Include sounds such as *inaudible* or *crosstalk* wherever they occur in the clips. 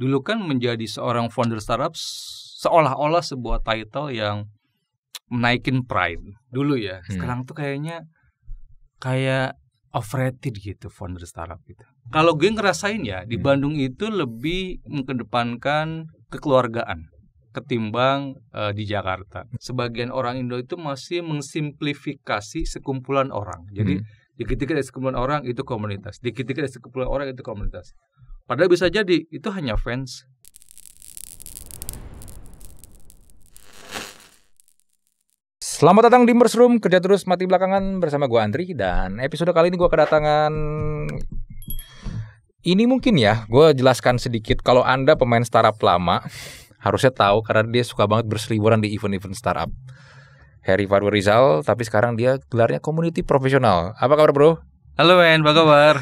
dulu kan menjadi seorang founder startup seolah-olah sebuah title yang menaikin pride dulu ya. Hmm. Sekarang tuh kayaknya kayak overrated gitu founder startup gitu. Kalau gue ngerasain ya di hmm. Bandung itu lebih mengedepankan kekeluargaan ketimbang uh, di Jakarta. Sebagian orang Indo itu masih mensimplifikasi sekumpulan orang. Jadi hmm. dikit-dikit ada sekumpulan orang itu komunitas, dikit-dikit ada sekumpulan orang itu komunitas. Padahal bisa jadi itu hanya fans. Selamat datang di Room. kerja terus mati belakangan bersama gue Andri dan episode kali ini gue kedatangan ini mungkin ya gue jelaskan sedikit kalau anda pemain startup lama harusnya tahu karena dia suka banget berseliweran di event-event startup. Harry Farwell Rizal, tapi sekarang dia gelarnya community profesional. Apa kabar bro? Halo Wen, apa kabar?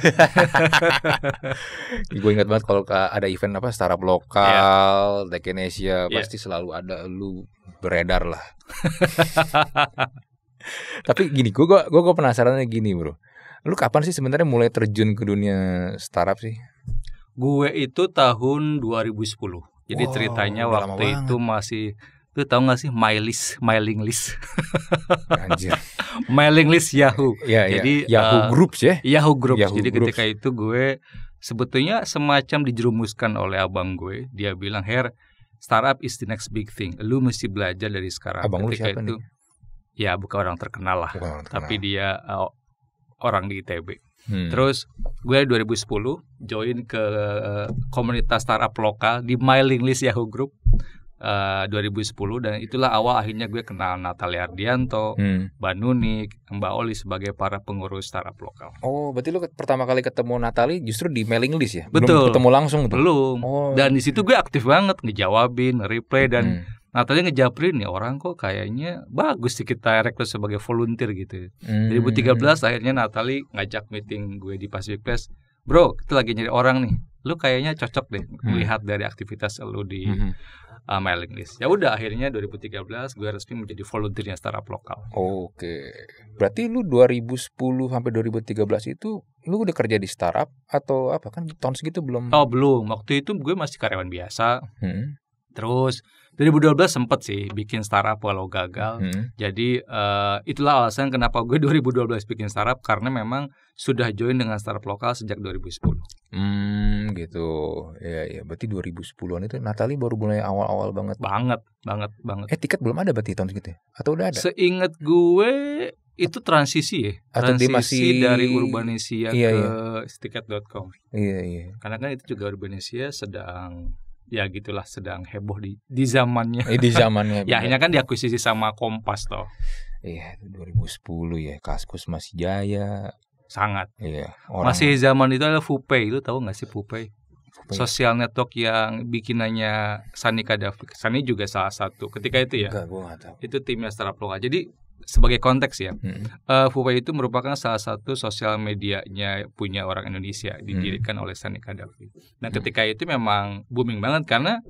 *laughs* gue ingat banget kalau ada event apa startup lokal, yeah. Iya. in Asia, yeah. pasti selalu ada lu beredar lah. *laughs* Tapi gini, gue gue gue penasaran gini bro. Lu kapan sih sebenarnya mulai terjun ke dunia startup sih? Gue itu tahun 2010. Jadi wow, ceritanya waktu itu masih Lu tau gak sih my list, mailing list? *laughs* mailing list Yahoo. Ya, Jadi Yahoo uh, Groups ya. Yahoo Groups. Yahoo Jadi groups. ketika itu gue sebetulnya semacam dijerumuskan oleh abang gue. Dia bilang, "Her, startup is the next big thing. Lu mesti belajar dari sekarang." Abang ketika lu siapa itu nih? ya bukan orang terkenal lah, orang terkenal. tapi dia uh, orang di ITB. Hmm. Terus gue 2010 join ke eh, komunitas startup lokal di mailing list Yahoo Group. Eh, uh, 2010 dan itulah awal akhirnya gue kenal Natalia Ardianto, hmm. Mbak Nunik, Mbak Oli sebagai para pengurus startup lokal. Oh, berarti lu pertama kali ketemu Natali justru di mailing list ya? Betul. Belum ketemu langsung tuh. Belum. Oh. Dan di situ gue aktif banget ngejawabin, reply dan hmm. Natalia ngejaprin nih ya orang kok kayaknya bagus sih kita rekrut sebagai volunteer gitu. Hmm. 2013 akhirnya Natali ngajak meeting gue di Pacific Place. Bro, kita lagi nyari orang nih. Lu kayaknya cocok deh hmm. dari aktivitas lu di hmm uh, ah, mailing list. Ya udah akhirnya 2013 gue resmi menjadi volunteernya startup lokal. Oke. Berarti lu 2010 sampai 2013 itu lu udah kerja di startup atau apa kan tahun segitu belum? Oh, belum. Waktu itu gue masih karyawan biasa. Hmm. Terus 2012 sempet sih bikin startup walau gagal. Hmm. Jadi uh, itulah alasan kenapa gue 2012 *laughs* bikin startup karena memang sudah join dengan startup lokal sejak 2010. Hmm gitu. Ya ya berarti 2010-an itu Natali baru mulai awal-awal banget. Banget, banget, banget. Eh tiket belum ada berarti tahun segitu ya? Atau udah ada? Seingat gue itu transisi ya Atau transisi masih... dari Urbanesia iya, ke iya. tiket.com. Iya iya. Karena kan itu juga Urbanesia sedang ya gitulah sedang heboh di di zamannya. Eh, di zamannya. *laughs* ya akhirnya kan diakuisisi sama Kompas toh. Iya, 2010 ya. Kaskus masih jaya. Sangat. Iya. Orang... Masih zaman itu ada Fupay, itu tahu nggak sih Fupay? Fupay? Social network yang bikinannya Sani Kadafi. Sani juga salah satu. Ketika itu ya. Enggak, gua gak tahu. Itu timnya Straplonga. Jadi sebagai konteks ya, hmm. uh, Huawei itu merupakan salah satu sosial medianya punya orang Indonesia hmm. didirikan hmm. oleh Sani Kadafi. Nah, hmm. ketika hmm. itu memang booming banget karena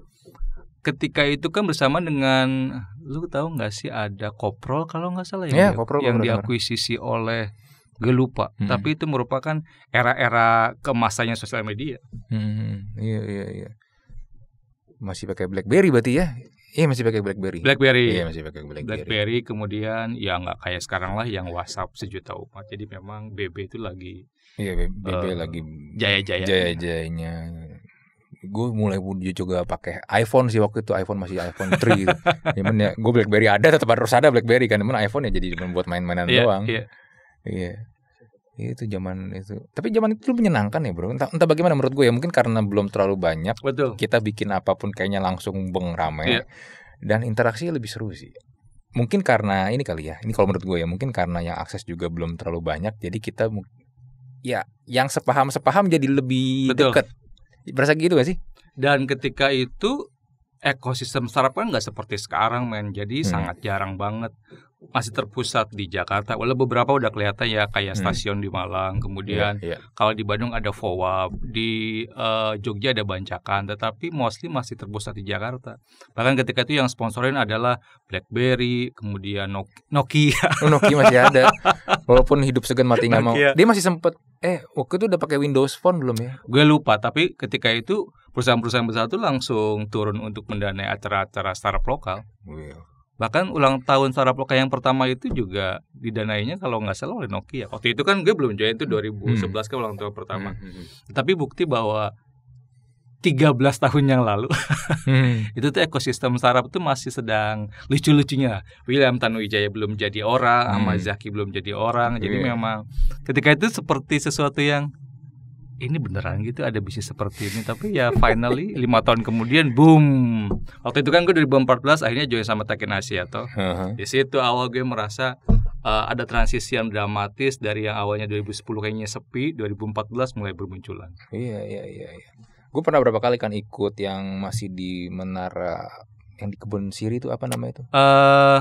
ketika itu kan bersama dengan lu tahu nggak sih ada Koprol kalau nggak salah ya, ya koprol, yang koprol, diakuisisi oleh gue lupa hmm. tapi itu merupakan era-era kemasannya sosial media hmm. iya iya iya masih pakai BlackBerry berarti ya Iya masih pakai BlackBerry. BlackBerry. Iya masih pakai BlackBerry. BlackBerry kemudian ya nggak kayak sekarang lah yang WhatsApp sejuta umat. Jadi memang BB itu lagi. Iya BB uh, eh, lagi jaya-jaya. Jaya-jayanya. Gue mulai pun juga pakai iPhone sih waktu itu iPhone masih iPhone 3 gitu. Cuman *laughs* ya gue BlackBerry ada tetap harus ada BlackBerry kan. Cuman iPhone ya jadi cuma buat main-mainan yeah, doang. Iya. Yeah. Iya itu zaman itu tapi zaman itu menyenangkan ya bro entah entah bagaimana menurut gue ya mungkin karena belum terlalu banyak betul kita bikin apapun kayaknya langsung beng rame iya. dan interaksi lebih seru sih mungkin karena ini kali ya ini kalau menurut gue ya mungkin karena yang akses juga belum terlalu banyak jadi kita ya yang sepaham sepaham jadi lebih dekat berasa gitu gak sih dan ketika itu ekosistem startup kan nggak seperti sekarang men jadi hmm. sangat jarang banget masih terpusat di Jakarta. Walau beberapa udah kelihatan ya kayak hmm. stasiun di Malang, iya, kemudian yeah, yeah. kalau di Bandung ada Fowap, di uh, Jogja ada Bancakan, tetapi mostly masih terpusat di Jakarta. Bahkan ketika itu yang sponsorin adalah BlackBerry, kemudian Nokia. Oh, Nokia masih ada. Walaupun hidup segan mati nggak mau. Dia masih sempet eh waktu itu udah pakai Windows Phone belum ya? Gue lupa, tapi ketika itu perusahaan-perusahaan besar itu langsung turun untuk mendanai acara-acara startup lokal. Yeah. Bahkan ulang tahun Saraploka yang pertama itu juga didanainya kalau nggak salah oleh Nokia. Waktu itu kan gue belum join itu 2011 hmm. kan ulang tahun pertama. Hmm. hmm, hmm. Tapi bukti bahwa 13 tahun yang lalu hmm. *laughs* itu tuh ekosistem Sarap itu masih sedang lucu-lucunya William Tanuwijaya belum jadi orang, hmm. Ahmad Zaki belum jadi orang. Hmm. Jadi iya. memang ketika itu seperti sesuatu yang ini beneran gitu ada bisnis seperti ini tapi ya finally lima tahun kemudian boom waktu itu kan gue 2014 akhirnya join sama Tekken Asia toh uh-huh. di situ awal gue merasa uh, ada transisi yang dramatis dari yang awalnya 2010 kayaknya sepi 2014 mulai bermunculan iya iya iya, iya. gue pernah berapa kali kan ikut yang masih di menara yang di kebun siri itu apa namanya itu uh,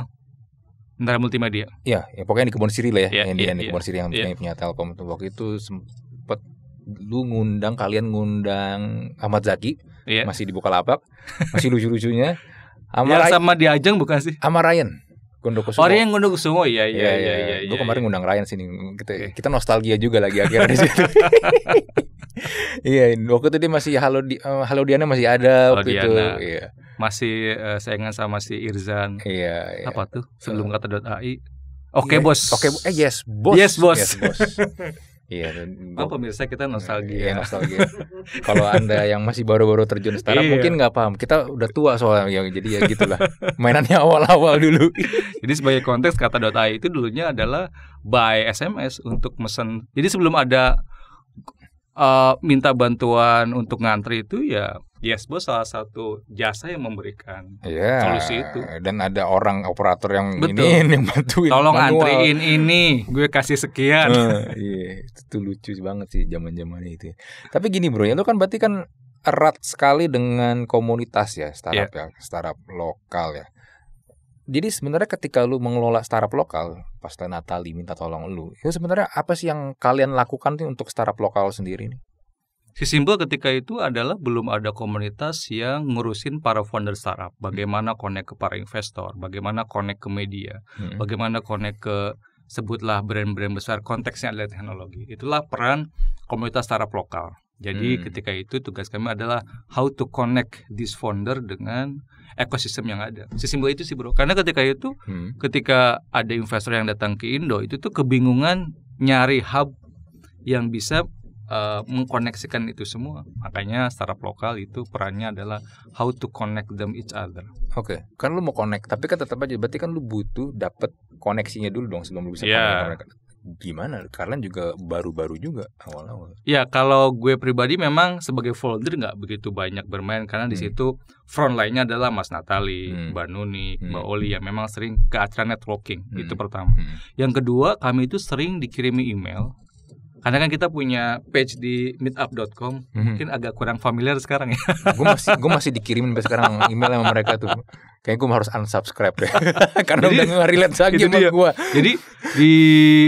Menara multimedia. Iya, ya, pokoknya di kebun siri lah ya, yeah, yang, iya, di, yang di iya, iya. kebun siri yang, yeah. punya Telkom itu waktu itu sempet lu ngundang kalian ngundang Ahmad Zaki yeah. masih di lapak masih lucu-lucunya. Sama yang sama di Ajeng bukan sih? Sama Ryan. Gondokusumo. Oh, yang Gondokusumo iya iya iya iya. iya. Ya, Gue iya, kemarin iya. ngundang Ryan sini. Kita kita nostalgia juga lagi akhirnya di *laughs* situ. Iya, waktu itu dia masih halo di eh, halo Diana masih ada halo waktu Diana. itu. Iya. Masih uh, saingan sama si Irzan. Iya, iya. Apa tuh? Eh. Sebelum kata.ai. Oke, okay, yeah. Bos. Oke, okay, eh yes, Bos. Yes, Bos. Yes, bos. *laughs* Iya, apa oh, pemirsa kita mm, nostalgia. Iya, nostalgia. Kalau Anda yang masih baru-baru terjun setara iya. mungkin nggak paham. Kita udah tua soalnya ya, jadi ya gitulah. Mainannya awal-awal dulu. *laughs* jadi sebagai konteks kata .ai itu dulunya adalah by SMS untuk mesen. Jadi sebelum ada uh, minta bantuan untuk ngantri itu ya Yes Bos salah satu jasa yang memberikan yeah. solusi itu. Dan ada orang operator yang Betul. ini *laughs* yang bantuin. Tolong manual. antriin ini, gue kasih sekian. Uh, *laughs* iya, itu lucu banget sih zaman-zaman itu. Tapi gini bro, ya lu kan berarti kan erat sekali dengan komunitas ya startup yeah. ya, startup lokal ya jadi sebenarnya ketika lu mengelola startup lokal, pas Natali minta tolong lu, itu sebenarnya apa sih yang kalian lakukan nih untuk startup lokal sendiri nih? Si Simbol ketika itu adalah belum ada komunitas yang ngurusin para founder startup, bagaimana connect ke para investor, bagaimana connect ke media, hmm. bagaimana connect ke sebutlah brand-brand besar konteksnya adalah teknologi. Itulah peran komunitas startup lokal. Jadi hmm. ketika itu tugas kami adalah how to connect this founder dengan ekosistem yang ada. Sesimpel itu sih bro. Karena ketika itu, hmm. ketika ada investor yang datang ke Indo itu tuh kebingungan nyari hub yang bisa uh, mengkoneksikan itu semua. Makanya startup lokal itu perannya adalah how to connect them each other. Oke, okay. kan lu mau connect, tapi kan tetap aja berarti kan lu butuh dapat koneksinya dulu dong sebelum lu bisa yeah. connect gimana? Kalian juga baru-baru juga awal-awal. Ya kalau gue pribadi memang sebagai folder nggak begitu banyak bermain karena hmm. di situ front lainnya adalah Mas Natali, hmm. Mbak Nuni, hmm. Mbak Oli yang memang sering ke acara networking hmm. itu pertama. Hmm. Yang kedua kami itu sering dikirimi email karena kan kita punya page di meetup.com, mm-hmm. mungkin agak kurang familiar sekarang ya. gue masih gue masih dikirimin sampai sekarang *laughs* email sama mereka tuh. Kayaknya gue harus unsubscribe ya *laughs* Karena jadi, udah nggak relate lagi sama gue. Jadi di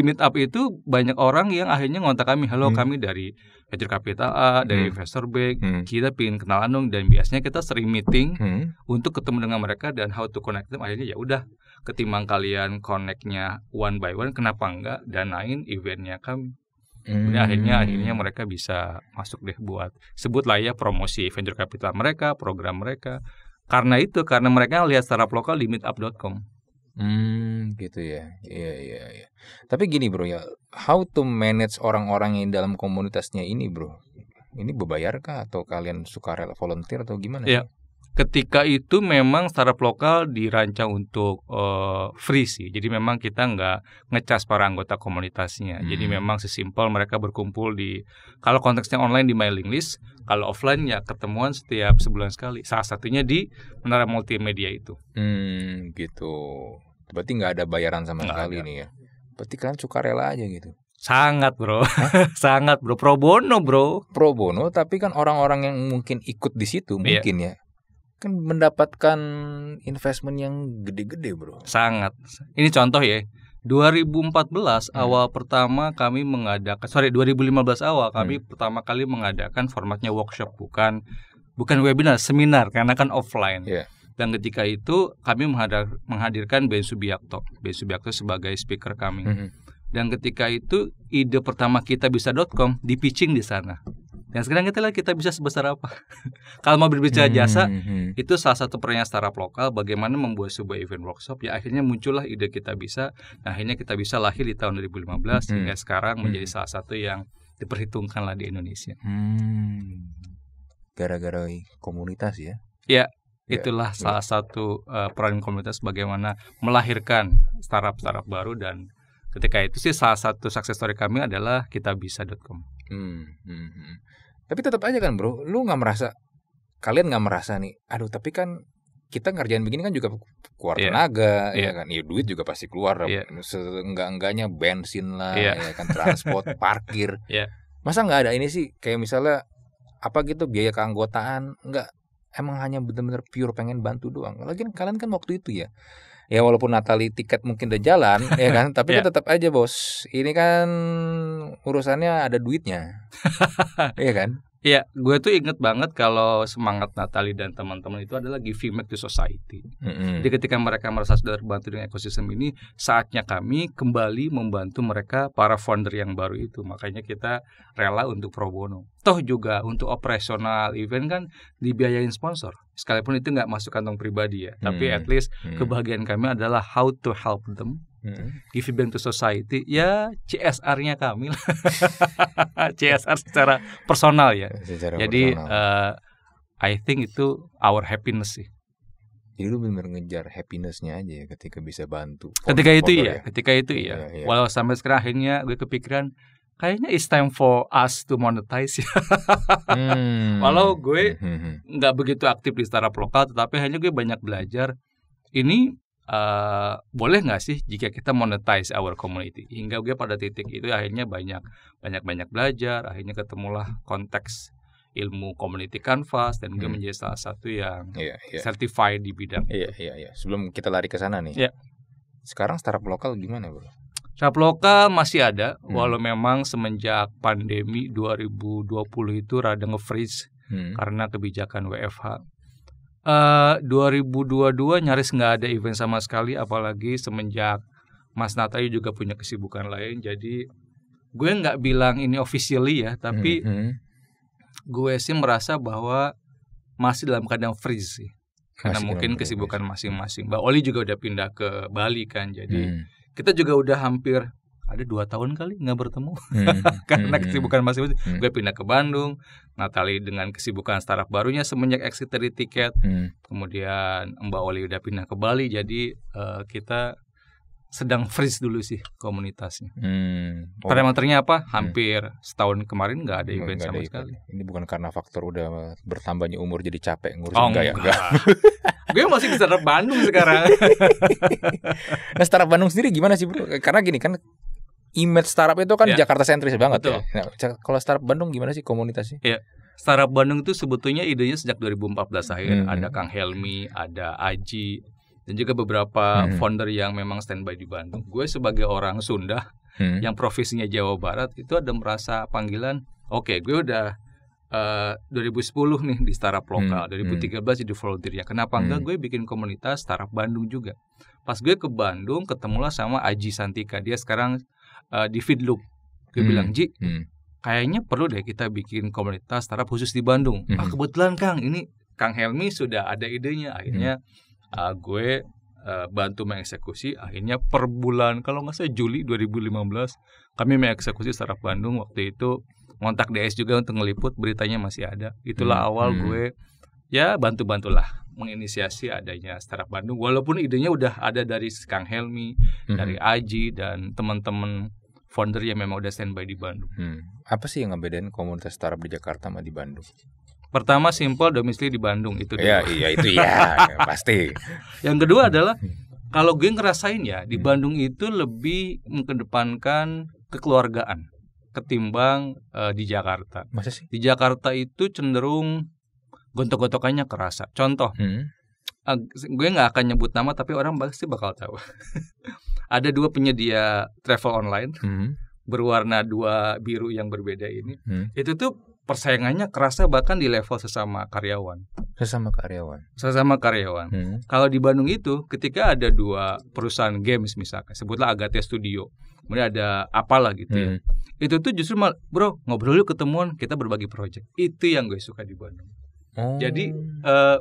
meetup itu banyak orang yang akhirnya ngontak kami. Halo hmm. kami dari venture capital A, dari hmm. investor B. Hmm. Kita pingin kenalan dong. Dan biasanya kita sering meeting hmm. untuk ketemu dengan mereka dan how to connect them. Akhirnya ya udah ketimbang kalian connectnya one by one kenapa enggak danain eventnya kami. Hmm. akhirnya akhirnya mereka bisa masuk deh buat sebutlah ya promosi venture capital mereka, program mereka, karena itu karena mereka lihat startup lokal di meetup.com. Hmm, gitu ya. Iya, iya, iya. Tapi gini, Bro, ya, how to manage orang-orang yang dalam komunitasnya ini, Bro? Ini kah atau kalian suka rela volunteer atau gimana? Iya ketika itu memang startup lokal dirancang untuk uh, free sih. Jadi memang kita nggak ngecas para anggota komunitasnya. Hmm. Jadi memang sesimpel mereka berkumpul di kalau konteksnya online di mailing list, kalau offline ya ketemuan setiap sebulan sekali. Salah satunya di Menara Multimedia itu. Hmm, gitu. Berarti nggak ada bayaran sama gak sekali nih ya. Berarti kalian suka rela aja gitu. Sangat bro, *laughs* sangat bro, pro bono bro. Pro bono, tapi kan orang-orang yang mungkin ikut di situ iya. mungkin ya kan mendapatkan investment yang gede-gede bro. Sangat. Ini contoh ya. 2014 hmm. awal pertama kami mengadakan sorry 2015 awal hmm. kami pertama kali mengadakan formatnya workshop bukan bukan webinar seminar karena kan offline yeah. dan ketika itu kami menghadir, menghadirkan Ben Subiakto Ben Subiakto sebagai speaker kami hmm. dan ketika itu ide pertama kita bisa.com di pitching di sana dan sekarang kita lihat kita bisa sebesar apa. *laughs* Kalau mau berbicara hmm, jasa, hmm, hmm, itu salah satu perannya startup lokal bagaimana membuat sebuah event workshop ya akhirnya muncullah ide kita bisa. Nah, akhirnya kita bisa lahir di tahun 2015 hmm. hingga sekarang hmm. menjadi salah satu yang diperhitungkan lah di Indonesia. Hmm. Gara-gara komunitas ya. Ya, ya itulah ya, salah ya. satu uh, peran komunitas bagaimana melahirkan startup-startup baru dan ketika itu sih salah satu sukses story kami adalah kita kitabisa.com. Hmm, hmm, hmm. Tapi tetap aja kan bro, lu nggak merasa kalian nggak merasa nih, aduh tapi kan kita ngerjain begini kan juga keluar yeah. tenaga yeah. ya iya. kan ya duit juga pasti keluar yeah. seenggak-enggaknya bensin lah yeah. ya kan transport *laughs* parkir yeah. masa nggak ada ini sih kayak misalnya apa gitu biaya keanggotaan nggak emang hanya benar-benar pure pengen bantu doang lagian kalian kan waktu itu ya ya walaupun Natali tiket mungkin udah jalan ya kan *laughs* tapi yeah. tetap aja bos ini kan urusannya ada duitnya *laughs* iya kan Iya, gue tuh inget banget kalau semangat Natali dan teman-teman itu adalah giving back to society. Mm-hmm. Jadi ketika mereka merasa sudah terbantu dengan ekosistem ini, saatnya kami kembali membantu mereka para founder yang baru itu. Makanya kita rela untuk pro bono. Toh juga untuk operasional event kan dibiayain sponsor. Sekalipun itu nggak masuk kantong pribadi ya, mm-hmm. tapi at least mm-hmm. kebahagiaan kami adalah how to help them Hmm. Give back to society. Ya CSR-nya kami lah. *laughs* CSR secara personal ya. Secara Jadi personal. Uh, I think itu our happiness sih. Jadi lu benar ngejar happinessnya aja ya ketika bisa bantu. Ketika itu iya, ya. ketika itu iya. Ya, ya. Walau sampai sekarang akhirnya gue kepikiran kayaknya it's time for us to monetize ya. hmm. *laughs* Walau gue hmm, hmm, hmm. nggak begitu aktif di startup lokal, tetapi hanya gue banyak belajar. Ini Eh, boleh nggak sih jika kita monetize our community hingga gue pada titik itu akhirnya banyak banyak banyak belajar akhirnya ketemulah konteks ilmu community canvas dan gue hmm. menjadi salah satu yang yeah, yeah. certified di bidang iya yeah, yeah, yeah. sebelum kita lari ke sana nih yeah. sekarang startup lokal gimana bro Startup lokal masih ada, hmm. walau memang semenjak pandemi 2020 itu rada nge-freeze hmm. karena kebijakan WFH. 2022 eh, nyaris nggak ada event sama sekali apalagi semenjak Mas Natayu juga punya kesibukan lain jadi gue nggak bilang ini officially ya tapi mm -hmm. gue sih merasa bahwa masih dalam keadaan freeze sih karena masih mungkin kesibukan masing-masing Mbak Oli juga udah pindah ke Bali kan jadi mm. kita juga udah hampir ada dua tahun kali nggak bertemu hmm. *laughs* karena hmm, kesibukan masing-masing. Hmm. Gue pindah ke Bandung, Natali dengan kesibukan startup barunya semenjak exit dari tiket, hmm. kemudian Mbak Oli udah pindah ke Bali, jadi uh, kita sedang freeze dulu sih komunitasnya. Hmm. Oh. Parameternya apa? Hmm. Hampir hmm. setahun kemarin nggak ada event sama sekali. Ini bukan karena faktor udah bertambahnya umur jadi capek ngurus oh, ya? enggak, Enggak. enggak. *laughs* Gue masih di startup Bandung sekarang. *laughs* nah startup Bandung sendiri gimana sih bro? Karena gini kan image startup itu kan yeah. Jakarta sentris banget Betul. ya. Nah, kalau startup Bandung gimana sih komunitasnya? Yeah. Startup Bandung itu sebetulnya idenya sejak 2014 akhir. Hmm. Ada Kang Helmi, ada Aji, dan juga beberapa hmm. founder yang memang standby di Bandung. Gue sebagai orang Sunda hmm. yang profesinya Jawa Barat itu ada merasa panggilan, oke okay, gue udah eh, uh, 2010 nih di startup lokal, hmm. 2013 jadi jadi volunteernya. Kenapa hmm. enggak gue bikin komunitas startup Bandung juga. Pas gue ke Bandung ketemulah sama Aji Santika, dia sekarang uh, di feed loop, Gue hmm. bilang, Ji, hmm. kayaknya perlu deh kita bikin komunitas startup khusus di Bandung. Hmm. Ah kebetulan Kang, ini Kang Helmi sudah ada idenya. Akhirnya hmm. uh, gue uh, bantu mengeksekusi. Akhirnya per bulan, kalau nggak salah Juli 2015, kami mengeksekusi startup Bandung waktu itu. Ngontak DS juga untuk ngeliput, beritanya masih ada. Itulah hmm. awal hmm. gue ya bantu-bantulah menginisiasi adanya startup Bandung walaupun idenya udah ada dari Kang Helmi, mm-hmm. dari Aji dan teman-teman founder yang memang udah standby di Bandung. Hmm. Apa sih yang ngebedain komunitas startup di Jakarta sama di Bandung? Pertama simple domisili di Bandung itu. Iya iya itu ya *laughs* pasti. Yang kedua hmm. adalah hmm. kalau gue ngerasain ya di hmm. Bandung itu lebih mengedepankan kekeluargaan ketimbang uh, di Jakarta. Masa sih? Di Jakarta itu cenderung gontok-gontokannya kerasa. Contoh, hmm gue nggak akan nyebut nama tapi orang pasti bakal tahu. *laughs* ada dua penyedia travel online hmm. berwarna dua biru yang berbeda ini. Hmm. Itu tuh persaingannya kerasa bahkan di level sesama karyawan. Sesama karyawan. Sesama karyawan. Hmm. Kalau di Bandung itu ketika ada dua perusahaan games misalkan, sebutlah Agate Studio, kemudian ada apalah gitu ya. hmm. ya. Itu tuh justru mal, bro ngobrol yuk ketemuan kita berbagi project. Itu yang gue suka di Bandung. Oh. Jadi uh,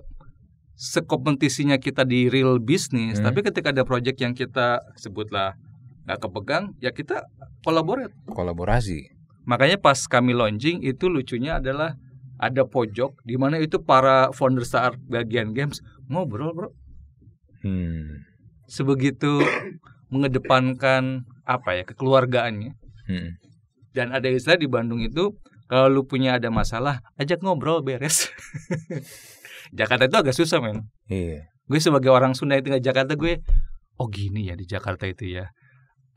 sekompetisinya kita di real bisnis, hmm. tapi ketika ada project yang kita sebutlah nggak kepegang, ya kita kolaborat. Kolaborasi. Makanya pas kami launching itu lucunya adalah ada pojok di mana itu para founder saat bagian games ngobrol, Bro. Hmm. Sebegitu mengedepankan apa ya, kekeluargaannya. Hmm. Dan ada istilah di Bandung itu kalau lu punya ada masalah, ajak ngobrol beres. *laughs* Jakarta itu agak susah men. Iya. Gue sebagai orang Sunda yang tinggal Jakarta gue, oh gini ya di Jakarta itu ya.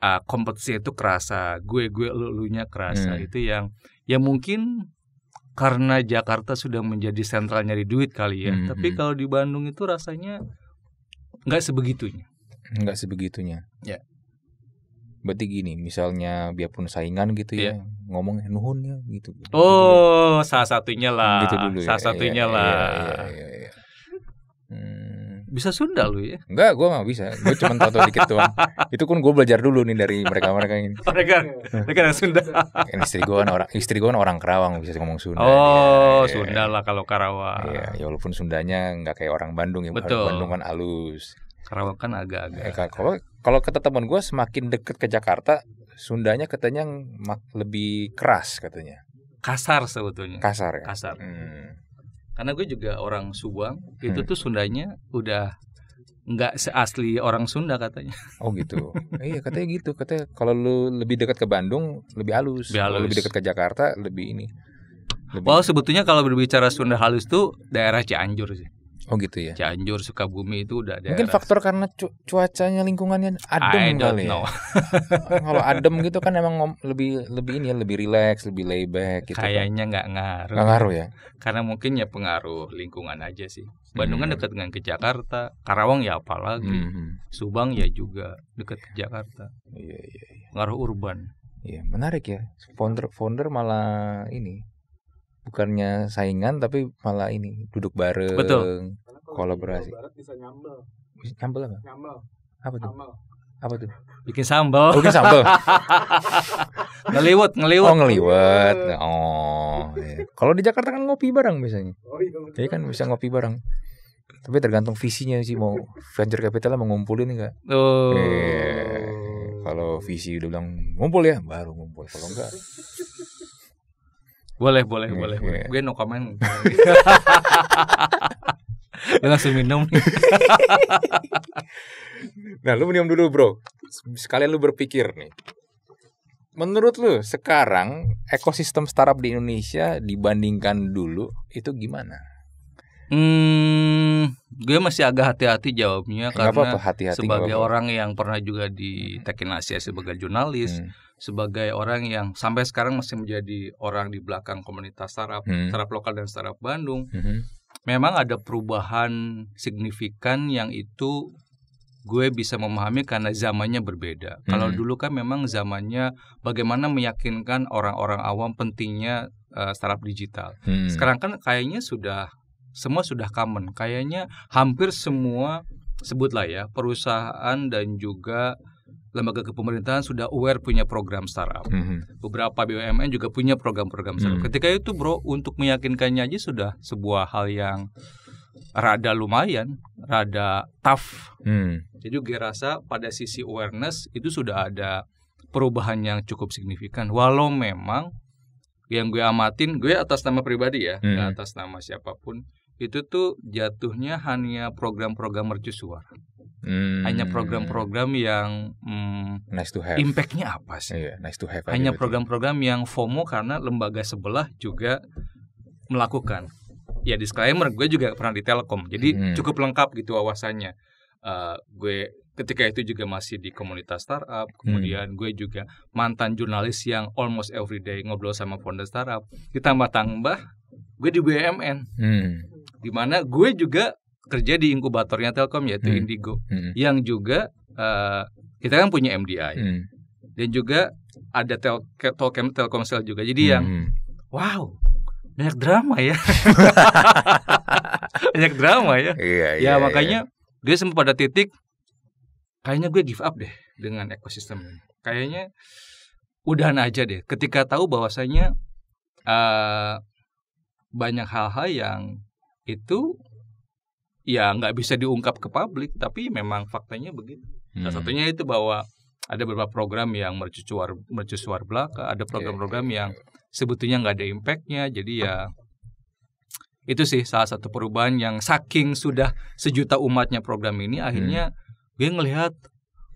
Uh, kompetisi itu kerasa, gue gue lulunya kerasa hmm. itu yang ya mungkin karena Jakarta sudah menjadi sentral nyari duit kali ya. Hmm, Tapi hmm. kalau di Bandung itu rasanya Gak sebegitunya. Gak sebegitunya. Ya berarti gini misalnya biarpun saingan gitu yeah. ya iya. ngomong eh, nuhun ya gitu, gitu oh gitu. salah satunya lah hmm, gitu dulu ya. salah ya. satunya ya, lah ya, ya, ya, ya. Hmm. bisa Sunda lu ya enggak gue nggak bisa gue cuma tahu dikit doang itu kan gue belajar dulu nih dari mereka mereka ini oh, mereka mereka yang Sunda kan istri gue kan orang istri gue kan orang Karawang bisa ngomong Sunda oh ya, Sunda lah kalau Karawang ya, ya walaupun Sundanya nggak kayak orang Bandung ya Betul. Bandung kan halus Karawang kan agak-agak. Eh, kalau kalau kata teman gue semakin deket ke Jakarta, Sundanya katanya lebih keras katanya. Kasar sebetulnya. Kasar ya. Kasar. Hmm. Karena gue juga orang Subang, itu hmm. tuh Sundanya udah nggak seasli orang Sunda katanya. Oh gitu. eh, iya katanya gitu. Katanya kalau lu lebih dekat ke Bandung lebih halus. Lebih, halus. lebih dekat ke Jakarta lebih ini. Lebih... Well sebetulnya kalau berbicara Sunda halus tuh daerah Cianjur sih. Oh gitu ya. Cianjur, Sukabumi itu udah ada. Mungkin faktor karena cu cuacanya lingkungannya adem I kali. Ya. Know. Ya. *laughs* Kalau adem gitu kan emang lebih lebih ini ya, lebih rileks, lebih layback gitu. Kan. Kayaknya nggak kan. ngaruh. Nggak ngaruh ya. Karena mungkin ya pengaruh lingkungan aja sih. Bandung kan hmm. dekat dengan ke Jakarta, Karawang ya apalagi, hmm. hmm. Subang ya juga dekat ke Jakarta. Iya iya. iya. Pengaruh urban. Iya menarik ya. Founder founder malah ini bukannya saingan tapi malah ini duduk bareng. Betul kolaborasi Barat bisa nyambel nyambel apa nyambel apa tuh nyambel. apa tuh bikin sambel? oh, bikin sambal *laughs* ngeliwet ngeliwet oh ngeliwet oh iya. kalau di Jakarta kan ngopi bareng biasanya oh, iya, iya kan bisa ngopi bareng tapi tergantung visinya sih mau venture capital mau ngumpulin enggak oh. Yeah. kalau visi udah bilang ngumpul ya baru ngumpul kalau enggak boleh boleh yeah, boleh iya. gue no comment *laughs* Lu langsung minum *laughs* nah, lu minum dulu, Bro. Sekalian lu berpikir nih. Menurut lu sekarang ekosistem startup di Indonesia dibandingkan dulu itu gimana? Hmm, gue masih agak hati-hati jawabnya eh, karena apa -apa, hati -hati, sebagai apa -apa. orang yang pernah juga di mm-hmm. Tekin Asia sebagai jurnalis, hmm. sebagai orang yang sampai sekarang masih menjadi orang di belakang komunitas startup, hmm. startup lokal dan startup Bandung. Hmm memang ada perubahan signifikan yang itu gue bisa memahami karena zamannya berbeda. Hmm. Kalau dulu kan memang zamannya bagaimana meyakinkan orang-orang awam pentingnya uh, startup digital. Hmm. Sekarang kan kayaknya sudah semua sudah common. Kayaknya hampir semua sebutlah ya perusahaan dan juga lembaga kepemerintahan sudah aware punya program startup. Mm-hmm. Beberapa BUMN juga punya program-program startup. Mm-hmm. Ketika itu bro untuk meyakinkannya aja sudah sebuah hal yang rada lumayan, rada tough. Mm. Jadi gue rasa pada sisi awareness itu sudah ada perubahan yang cukup signifikan. Walau memang yang gue amatin, gue atas nama pribadi ya, mm. atas nama siapapun, itu tuh jatuhnya hanya program-program mercusuar. Hmm. Hanya program-program yang hmm, nice to have. Impactnya apa sih? yeah, nice to have. Hanya gitu. program-program yang FOMO karena lembaga sebelah juga melakukan. Ya disclaimer, gue juga pernah di Telkom, jadi hmm. cukup lengkap gitu wawasannya. Uh, gue ketika itu juga masih di komunitas startup, hmm. kemudian hmm. gue juga mantan jurnalis yang almost every day ngobrol sama founder startup. Ditambah-tambah, gue di BUMN, hmm. mana gue juga kerja di inkubatornya Telkom yaitu hmm. Indigo hmm. yang juga uh, kita kan punya MDI hmm. dan juga ada tel Telkom Telkomsel juga. Jadi hmm. yang wow banyak drama ya *laughs* banyak drama ya iya, iya ya iya, makanya iya. gue sempat pada titik kayaknya gue give up deh dengan ekosistem ini hmm. kayaknya udahan aja deh ketika tahu bahwasanya uh, banyak hal-hal yang itu ya nggak bisa diungkap ke publik tapi memang faktanya begitu hmm. salah satunya itu bahwa ada beberapa program yang mercusuar mercusuar belaka ada program-program yang sebetulnya nggak ada impactnya jadi ya itu sih salah satu perubahan yang saking sudah sejuta umatnya program ini akhirnya hmm. gue ngelihat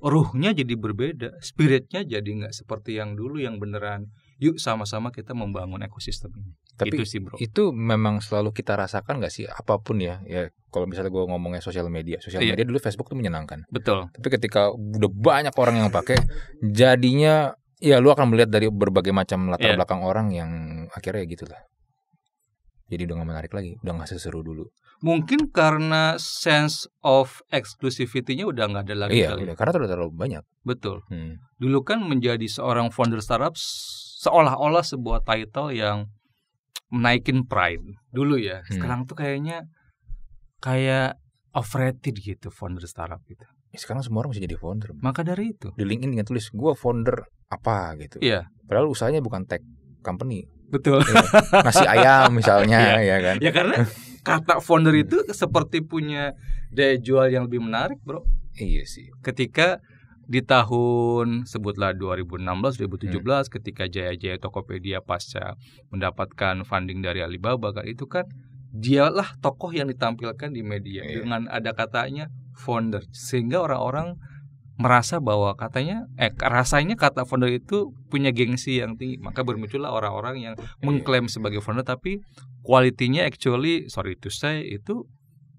ruhnya jadi berbeda spiritnya jadi nggak seperti yang dulu yang beneran yuk sama-sama kita membangun ekosistem ini. Tapi itu sih bro. Itu memang selalu kita rasakan gak sih apapun ya. Ya kalau misalnya gue ngomongnya sosial media, sosial iya. media dulu Facebook tuh menyenangkan. Betul. Tapi ketika udah banyak orang yang pakai, jadinya ya lu akan melihat dari berbagai macam latar yeah. belakang orang yang akhirnya ya gitulah. Jadi udah gak menarik lagi, udah gak seseru dulu. Mungkin karena sense of exclusivity-nya udah gak ada lagi. Iya, kali. Ya. karena udah terlalu banyak. Betul. Hmm. Dulu kan menjadi seorang founder startups seolah-olah sebuah title yang menaikin pride dulu ya. Hmm. Sekarang tuh kayaknya kayak overrated gitu founder startup gitu. Ya, sekarang semua orang bisa jadi founder. Maka dari itu. Di LinkedIn dengan tulis gua founder apa gitu. Iya. Padahal usahanya bukan tech company. Betul. Ya, nasi *laughs* ayam misalnya ya. ya kan. Ya karena kata founder hmm. itu seperti punya daya jual yang lebih menarik, Bro. Iya sih. Ketika di tahun sebutlah 2016 2017 hmm. ketika jaya-jaya Tokopedia pasca mendapatkan funding dari Alibaba kan itu kan dialah tokoh yang ditampilkan di media yeah. dengan ada katanya founder sehingga orang-orang merasa bahwa katanya eh rasanya kata founder itu punya gengsi yang tinggi maka bermuncullah orang-orang yang iya. mengklaim sebagai founder tapi kualitinya actually sorry to say itu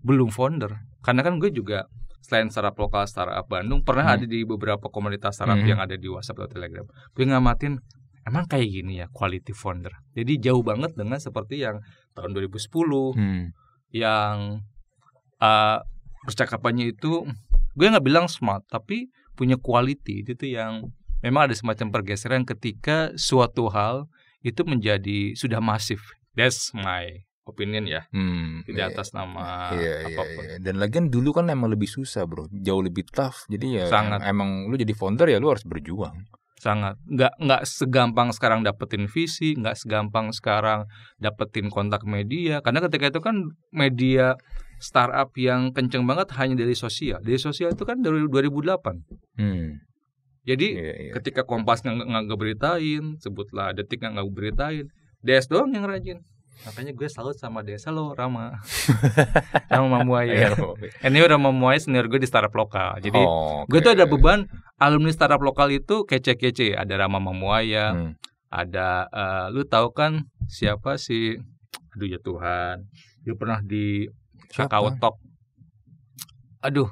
belum founder karena kan gue juga selain startup lokal startup Bandung pernah hmm. ada di beberapa komunitas startup hmm. yang ada di WhatsApp atau Telegram gue ngamatin emang kayak gini ya quality founder jadi jauh banget dengan seperti yang tahun 2010 hmm. yang uh, percakapannya itu gue nggak bilang smart tapi punya quality itu tuh yang memang ada semacam pergeseran ketika suatu hal itu menjadi sudah masif that's my opinion ya hmm, tidak iya, atas nama iya, iya apapun iya, iya. dan lagian dulu kan emang lebih susah bro jauh lebih tough jadi ya sangat emang lu jadi founder ya lu harus berjuang sangat nggak nggak segampang sekarang dapetin visi nggak segampang sekarang dapetin kontak media karena ketika itu kan media startup yang kenceng banget hanya dari sosial dari sosial itu kan dari 2008 hmm. jadi iya, iya. ketika kompas nggak nggak beritain sebutlah detik nggak nggak beritain ds doang yang rajin makanya gue selalu sama desa lo, Rama *laughs* Rama Mamuaya ya. ini udah Mamuaya senior gue di startup lokal jadi oh, okay. gue tuh ada beban alumni startup lokal itu kece-kece ada Rama Mamuaya ya. hmm. ada uh, lu tahu kan siapa sih aduh ya Tuhan dia pernah di Kakao Talk aduh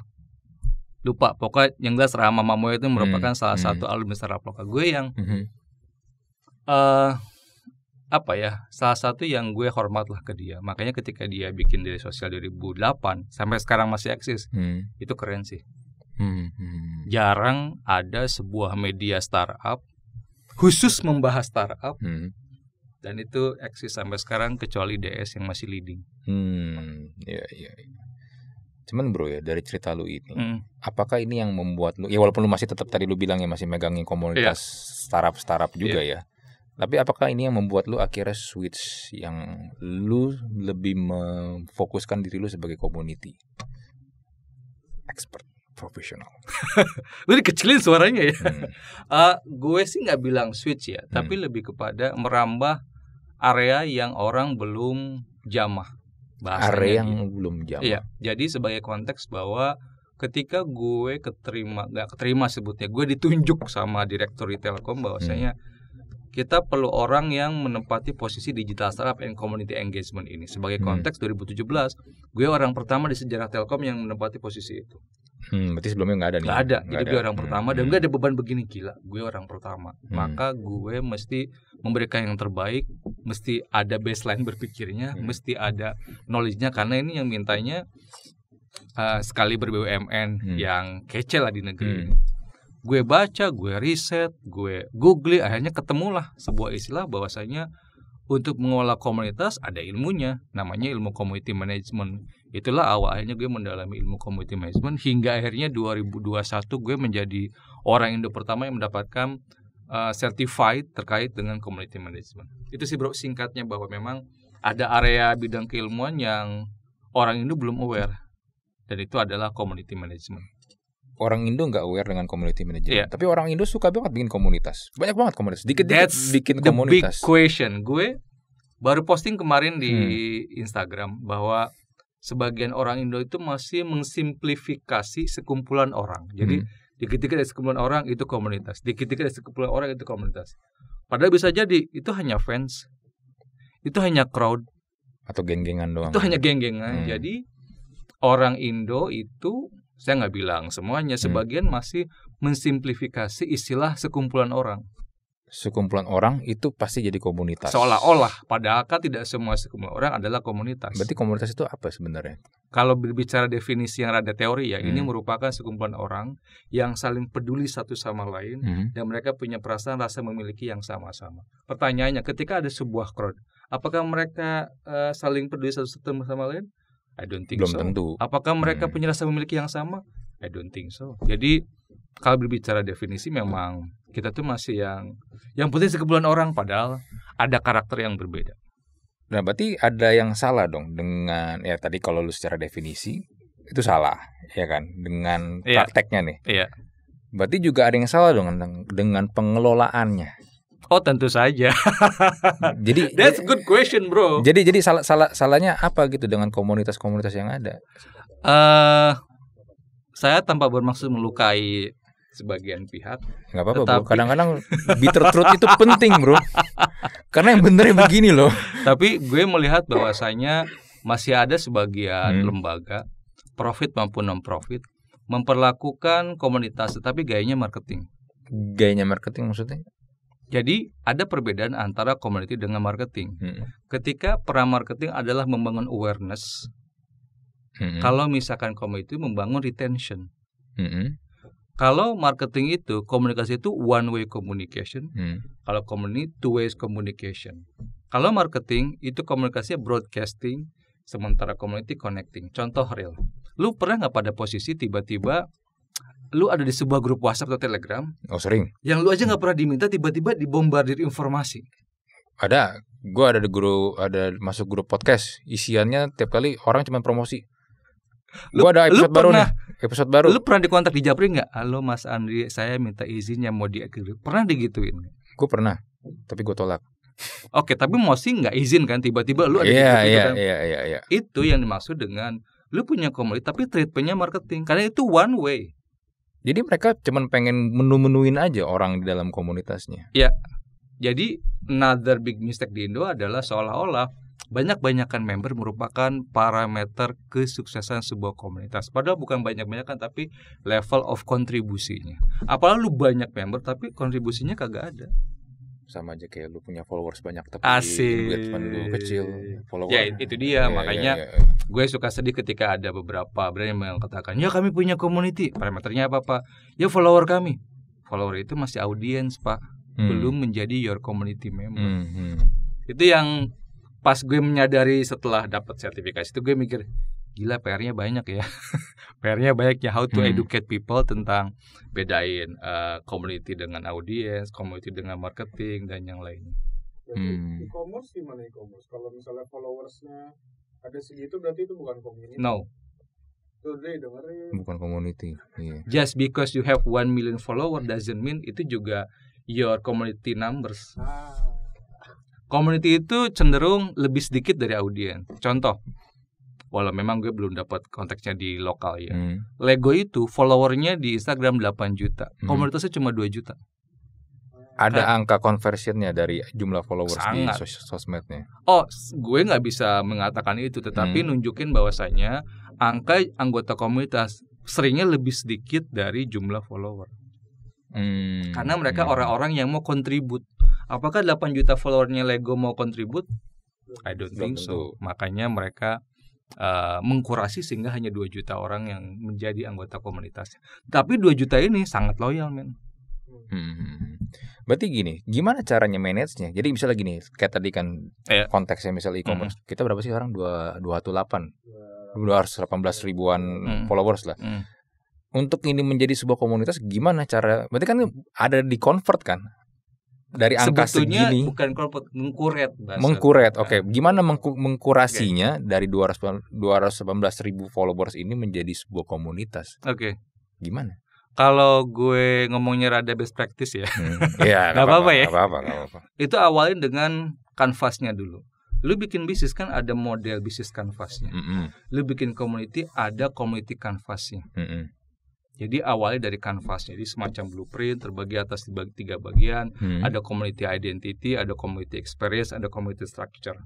lupa pokoknya yang jelas Rama Mamoya itu merupakan hmm, salah hmm. satu alumni startup lokal gue yang hmm. uh, apa ya salah satu yang gue hormat lah ke dia makanya ketika dia bikin dari sosial 2008 sampai sekarang masih eksis hmm. itu keren sih hmm, hmm, hmm. jarang ada sebuah media startup khusus membahas startup hmm. dan itu eksis sampai sekarang kecuali DS yang masih leading hmm ya ya, ya. cuman bro ya dari cerita lu ini hmm. apakah ini yang membuat lu ya walaupun lu masih tetap tadi lu bilang ya masih megangin komunitas yeah. startup startup juga yeah. ya tapi apakah ini yang membuat lu akhirnya switch yang lu lebih memfokuskan diri lu sebagai community expert profesional? *laughs* lu dikecilin suaranya ya. Hmm. Uh, *laughs* gue sih nggak bilang switch ya, hmm. tapi lebih kepada merambah area yang orang belum jamah. Bahasanya area yang gitu. belum jamah. Iya. Jadi sebagai konteks bahwa ketika gue keterima nggak keterima sebutnya gue ditunjuk sama direktur di Telkom bahwasanya hmm kita perlu orang yang menempati posisi digital startup and community engagement ini. Sebagai hmm. konteks hmm. 2017, gue orang pertama di sejarah Telkom yang menempati posisi itu. Hmm, berarti sebelumnya nggak ada nih? Nggak ada. Gak Jadi ada. gue orang hmm, pertama hmm. dan gue ada beban begini gila. Gue orang pertama, hmm. maka gue mesti memberikan yang terbaik, mesti ada baseline berpikirnya, hmm. mesti ada knowledge-nya karena ini yang mintanya uh, sekali ber BUMN hmm. yang kece lah di negeri hmm. ini gue baca, gue riset, gue googling, akhirnya ketemulah sebuah istilah bahwasanya untuk mengelola komunitas ada ilmunya, namanya ilmu community management. Itulah awal akhirnya gue mendalami ilmu community management hingga akhirnya 2021 gue menjadi orang Indo pertama yang mendapatkan uh, certified terkait dengan community management. Itu sih bro singkatnya bahwa memang ada area bidang keilmuan yang orang Indo belum aware dan itu adalah community management orang Indo nggak aware dengan community management. Yeah. Tapi orang Indo suka banget bikin komunitas. Banyak banget komunitas. Dikit-dikit bikin the komunitas. Big question gue baru posting kemarin di hmm. Instagram bahwa sebagian orang Indo itu masih mensimplifikasi sekumpulan orang. Jadi hmm. Dikit-dikit ada sekumpulan orang itu komunitas, dikit-dikit ada sekumpulan orang itu komunitas. Padahal bisa jadi itu hanya fans, itu hanya crowd, atau geng-gengan doang. Itu hanya geng-gengan. Hmm. Jadi orang Indo itu saya nggak bilang semuanya hmm. sebagian hmm. masih mensimplifikasi istilah sekumpulan orang sekumpulan orang itu pasti jadi komunitas seolah-olah padahal kan tidak semua sekumpulan orang adalah komunitas berarti komunitas itu apa sebenarnya kalau berbicara definisi yang rada teori ya hmm. ini merupakan sekumpulan orang yang saling peduli satu sama lain hmm. dan mereka punya perasaan rasa memiliki yang sama-sama pertanyaannya ketika ada sebuah crowd apakah mereka uh, saling peduli satu sama lain I don't think Belum so. tentu. Apakah mereka hmm. punya rasa memiliki yang sama? I don't think so. Jadi kalau berbicara definisi memang kita tuh masih yang yang penting sekumpulan orang padahal ada karakter yang berbeda. Nah, berarti ada yang salah dong dengan ya tadi kalau lu secara definisi itu salah, ya kan? Dengan iya. prakteknya nih. Iya. Yeah. Berarti juga ada yang salah dong dengan, dengan pengelolaannya. Oh tentu saja. *laughs* jadi that's good question bro. Jadi jadi salah salah salahnya apa gitu dengan komunitas-komunitas yang ada? Eh uh, saya tanpa bermaksud melukai sebagian pihak. Gak apa-apa Tetapi... bro. Kadang-kadang bitter truth itu penting bro. *laughs* Karena yang benernya begini loh. Tapi gue melihat bahwasanya masih ada sebagian hmm. lembaga profit maupun non profit memperlakukan komunitas tetapi gayanya marketing. Gayanya marketing maksudnya? Jadi ada perbedaan antara community dengan marketing. Hmm. Ketika peran marketing adalah membangun awareness, hmm. kalau misalkan community membangun retention. Hmm. Kalau marketing itu komunikasi itu one way communication, hmm. kalau community two ways communication. Kalau marketing itu komunikasinya broadcasting, sementara community connecting. Contoh real. Lu pernah nggak pada posisi tiba-tiba lu ada di sebuah grup WhatsApp atau Telegram. Oh sering. Yang lu aja nggak pernah diminta tiba-tiba dibombardir informasi. Ada, gue ada di grup ada masuk grup podcast. Isiannya tiap kali orang cuma promosi. Lu, gua ada episode lu baru nih, episode baru. Lu pernah dikontak di Japri nggak? Halo Mas Andri, saya minta izinnya mau di Pernah digituin? Gue pernah, tapi gue tolak. Oke, tapi mau sih nggak izin kan tiba-tiba lu ada yeah, gitu, yeah, kan? yeah, yeah, iya. Itu yang dimaksud dengan lu punya komunitas tapi treatmentnya marketing karena itu one way jadi mereka cuman pengen menu-menuin aja orang di dalam komunitasnya. Ya, Jadi another big mistake di Indo adalah seolah-olah banyak-banyakan member merupakan parameter kesuksesan sebuah komunitas. Padahal bukan banyak-banyakan tapi level of kontribusinya. Apalagi lu banyak member tapi kontribusinya kagak ada sama aja kayak lu punya followers banyak tapi engagement lu kecil followers ya itu dia yeah, iya, makanya yeah, yeah, yeah. gue suka sedih ketika ada beberapa brand yang mengatakan ya kami punya community parameternya apa pak ya follower kami follower itu masih audiens pak hmm. belum menjadi your community member hmm, hmm. itu yang pas gue menyadari setelah dapat sertifikasi itu gue mikir gila PR-nya banyak ya. *laughs* PR-nya banyak ya how to hmm. educate people tentang bedain uh, community dengan audience, community dengan marketing dan yang lainnya. Hmm. E-commerce gimana e-commerce? Kalau misalnya followersnya ada segitu berarti itu bukan community. No. bukan community. Yeah. Just because you have one million follower doesn't mean itu juga your community numbers. Ah. Community itu cenderung lebih sedikit dari audiens. Contoh, walau memang gue belum dapat konteksnya di lokal ya. Hmm. Lego itu followernya di Instagram 8 juta, hmm. komunitasnya cuma 2 juta. Ada angka conversionnya dari jumlah followers sangat. di sos sosmednya. Oh, gue nggak bisa mengatakan itu, tetapi hmm. nunjukin bahwasanya angka anggota komunitas seringnya lebih sedikit dari jumlah follower. Hmm. Karena mereka hmm. orang-orang hmm. yang mau kontribut. Apakah 8 juta followernya Lego mau kontribut? I don't think so. Makanya mereka uh, mengkurasi sehingga hanya 2 juta orang yang menjadi anggota komunitasnya. Tapi 2 juta ini sangat loyal, men. Hmm. Berarti gini, gimana caranya manage-nya? Jadi misalnya gini, kayak tadi kan yeah. konteksnya misalnya e-commerce. hmm Kita berapa sih orang? delapan 218 ribuan mm. followers lah. Mm. Untuk ini menjadi sebuah komunitas gimana cara? Berarti kan ada di convert kan? dari angka Sebetulnya segini bukan corporate mengkuret bahasa mengkuret oke okay. gimana mengku, mengkurasinya okay. dari belas ribu followers ini menjadi sebuah komunitas oke okay. gimana kalau gue ngomongnya rada best practice ya hmm, iya *laughs* nggak apa-apa ya apa-apa, apa-apa. itu awalin dengan kanvasnya dulu lu bikin bisnis kan ada model bisnis kanvasnya mm -hmm. lu bikin community ada community kanvasnya mm -hmm. Jadi awalnya dari kanvas, jadi semacam blueprint terbagi atas tiga bagian. Hmm. Ada community identity, ada community experience, ada community structure.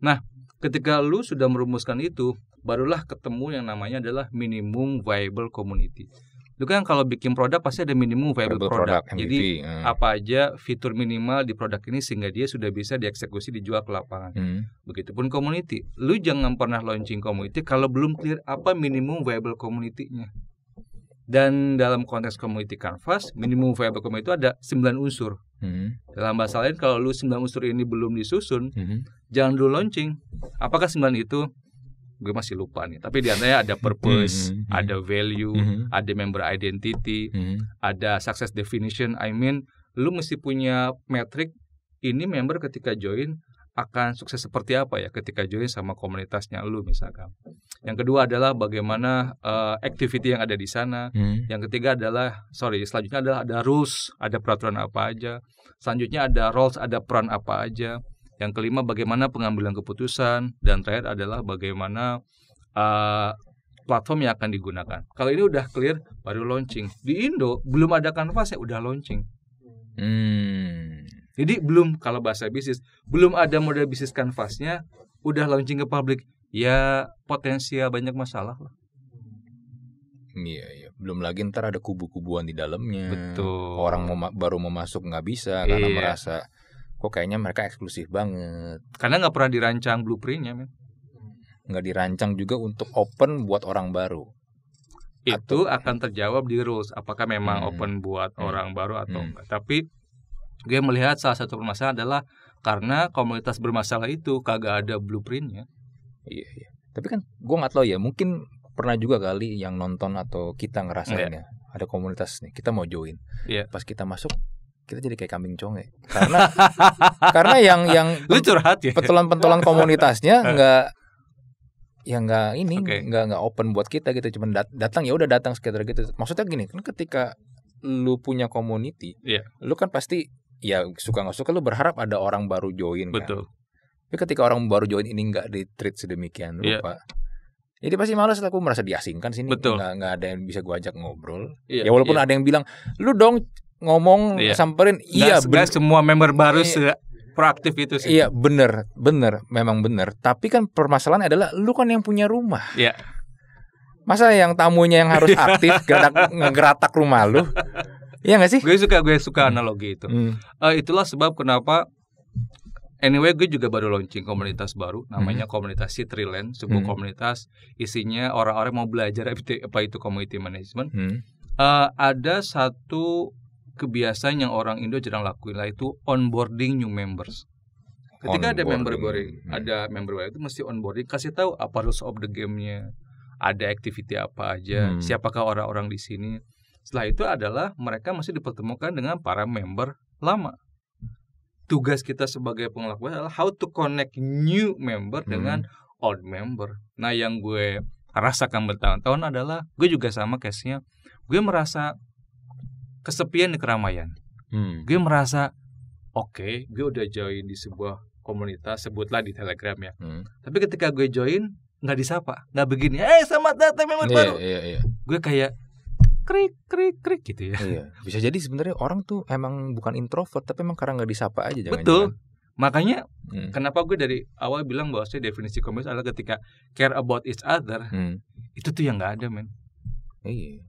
Nah, ketika lu sudah merumuskan itu, barulah ketemu yang namanya adalah minimum viable community. Lu kan kalau bikin produk pasti ada minimum viable, viable product. product jadi hmm. apa aja fitur minimal di produk ini sehingga dia sudah bisa dieksekusi dijual ke lapangan. Hmm. Begitupun community. Lu jangan pernah launching community kalau belum clear apa minimum viable community-nya. Dan dalam konteks community canvas, minimum viable community itu ada 9 unsur. Hmm. Dalam bahasa lain, kalau lu 9 unsur ini belum disusun, hmm. jangan dulu launching. Apakah 9 itu? Gue masih lupa nih. Tapi di antaranya ada hmm, purpose, hmm, hmm. ada value, hmm. ada member identity, hmm. ada success definition. I mean, lu mesti punya metric ini member ketika join akan sukses seperti apa ya ketika join sama komunitasnya lu misalkan. Yang kedua adalah bagaimana uh, activity yang ada di sana. Hmm. Yang ketiga adalah sorry selanjutnya adalah ada rules, ada peraturan apa aja. Selanjutnya ada roles, ada peran apa aja. Yang kelima bagaimana pengambilan keputusan dan terakhir adalah bagaimana uh, platform yang akan digunakan. Kalau ini udah clear baru launching. Di Indo belum ada kanvas ya udah launching. Hmm jadi belum kalau bahasa bisnis, belum ada model bisnis kanvasnya, udah launching ke publik, ya potensial banyak masalah lah. Iya, iya. Belum lagi ntar ada kubu-kubuan di dalamnya. Betul. Orang mau baru mau masuk nggak bisa karena iya. merasa kok kayaknya mereka eksklusif banget. Karena nggak pernah dirancang blueprintnya, men. Nggak dirancang juga untuk open buat orang baru. Itu atau, akan terjawab di rules. Apakah memang hmm, open buat hmm, orang baru atau hmm. enggak? Tapi gue melihat salah satu permasalahan adalah karena komunitas bermasalah itu kagak ada blueprintnya. Iya, iya. Tapi kan gue nggak tahu ya, mungkin pernah juga kali yang nonton atau kita ngerasainnya. Yeah. Ada komunitas nih, kita mau join. Yeah. Pas kita masuk, kita jadi kayak kambing conge karena *laughs* karena yang yang lucu curhat ya pentolan-pentolan komunitasnya *laughs* eh. nggak ya nggak ini nggak okay. nggak open buat kita gitu cuman dat datang ya udah datang sekitar gitu maksudnya gini kan ketika lu punya community yeah. lu kan pasti ya suka nggak suka lu berharap ada orang baru join kan. betul kan? tapi ketika orang baru join ini nggak di treat sedemikian iya. rupa yeah. Jadi pasti malas aku merasa diasingkan sini, Betul. Nggak, nggak ada yang bisa gua ajak ngobrol. yeah. ya walaupun yeah. ada yang bilang, lu dong ngomong yeah. samperin, iya Guys semua member baru iya. sepraktif proaktif itu sih. Iya bener, bener, memang bener. Tapi kan permasalahan adalah lu kan yang punya rumah. Iya. Masa yang tamunya yang harus aktif gerak ngegeratak rumah lu? Iya gak sih? Gue suka gue suka hmm. analogi itu. Hmm. Uh, itulah sebab kenapa Anyway, gue juga baru launching komunitas baru, hmm. namanya hmm. komunitas Citriland, sebuah hmm. komunitas isinya orang-orang mau belajar apa itu community management. Hmm. Uh, ada satu kebiasaan yang orang Indo jarang lakuin lah itu onboarding new members. Ketika ada member baru, hmm. ada member baru itu mesti onboarding, kasih tahu apa rules of the game-nya, ada activity apa aja, hmm. siapakah orang-orang di sini. Setelah itu adalah mereka masih dipertemukan dengan para member lama. Tugas kita sebagai pengelola adalah how to connect new member hmm. dengan old member. Nah, yang gue rasakan bertahun-tahun adalah gue juga sama case-nya. Gue merasa kesepian di keramaian. Hmm. Gue merasa oke, okay, gue udah join di sebuah komunitas, sebutlah di Telegram ya. Hmm. Tapi ketika gue join nggak disapa, nggak begini, eh hey, selamat datang member yeah, baru. Yeah, yeah. Gue kayak krik krik krik gitu ya. Iya. Bisa jadi sebenarnya orang tuh emang bukan introvert tapi emang karena nggak disapa aja jangan. Betul. Jangan. Makanya hmm. kenapa gue dari awal bilang bahwa saya definisi komunis adalah ketika care about each other. Hmm. Itu tuh yang nggak ada, men. Iya.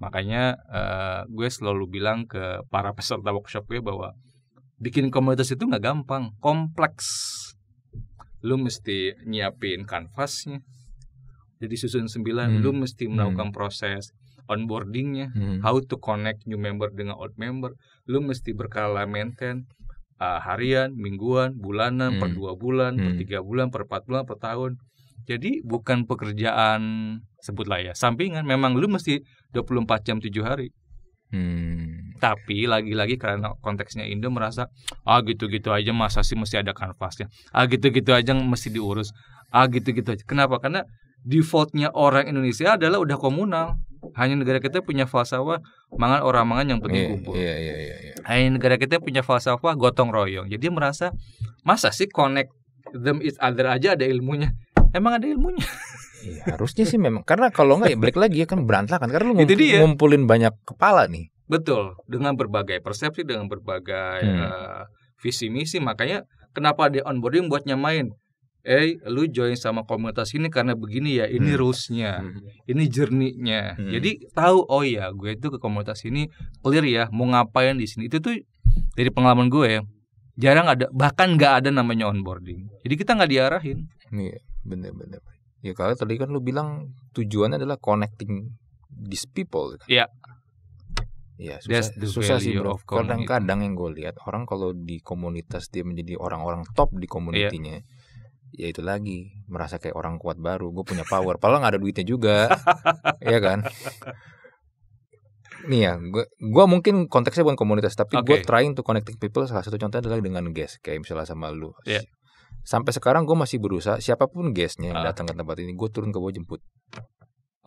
Makanya uh, gue selalu bilang ke para peserta workshop gue bahwa bikin komunitas itu nggak gampang, kompleks. Lu mesti nyiapin kanvasnya, jadi susun sembilan, hmm. lu mesti hmm. melakukan hmm. proses onboardingnya, hmm. how to connect new member dengan old member, lu mesti berkala maintain uh, harian, mingguan, bulanan, hmm. per dua bulan, hmm. per tiga bulan, per empat bulan, per tahun. Jadi bukan pekerjaan sebutlah ya sampingan. Memang lu mesti 24 jam 7 hari. Hmm. Tapi lagi-lagi karena konteksnya Indo merasa ah gitu-gitu aja masa sih mesti ada kanvasnya. Ah gitu-gitu aja mesti diurus. Ah gitu-gitu aja. Kenapa? Karena defaultnya orang Indonesia adalah udah komunal. Hanya negara kita punya falsafah mangan orang mangan yang penting yeah, kumpul. Yeah, yeah, yeah, yeah. Hanya negara kita punya falsafah gotong royong. Jadi merasa masa sih connect them is other aja ada ilmunya. Emang ada ilmunya? ya, harusnya sih memang karena kalau nggak ya balik lagi ya kan berantakan karena lu ngumpul, dia. ngumpulin banyak kepala nih. Betul, dengan berbagai persepsi, dengan berbagai hmm. uh, eh, visi misi makanya kenapa dia onboarding buat nyamain eh lu join sama komunitas ini karena begini ya ini hmm. rusnya hmm. ini jernihnya hmm. jadi tahu oh ya gue itu ke komunitas ini clear ya mau ngapain di sini itu tuh dari pengalaman gue ya, jarang ada bahkan nggak ada namanya onboarding jadi kita nggak diarahin iya bener-bener ya kalau tadi kan lu bilang tujuannya adalah connecting these people kan? iya ya susah, susah sih bro. Kadang-kadang yang gue lihat orang kalau di komunitas dia menjadi orang-orang top di komunitinya, iya. yeah ya itu lagi merasa kayak orang kuat baru gue punya power padahal nggak ada duitnya juga *laughs* ya kan nih ya gue gue mungkin konteksnya bukan komunitas tapi okay. gue trying to connecting people salah satu contohnya adalah dengan guest kayak misalnya sama lu yeah. sampai sekarang gue masih berusaha siapapun guestnya yang ah. datang ke tempat ini gue turun ke bawah jemput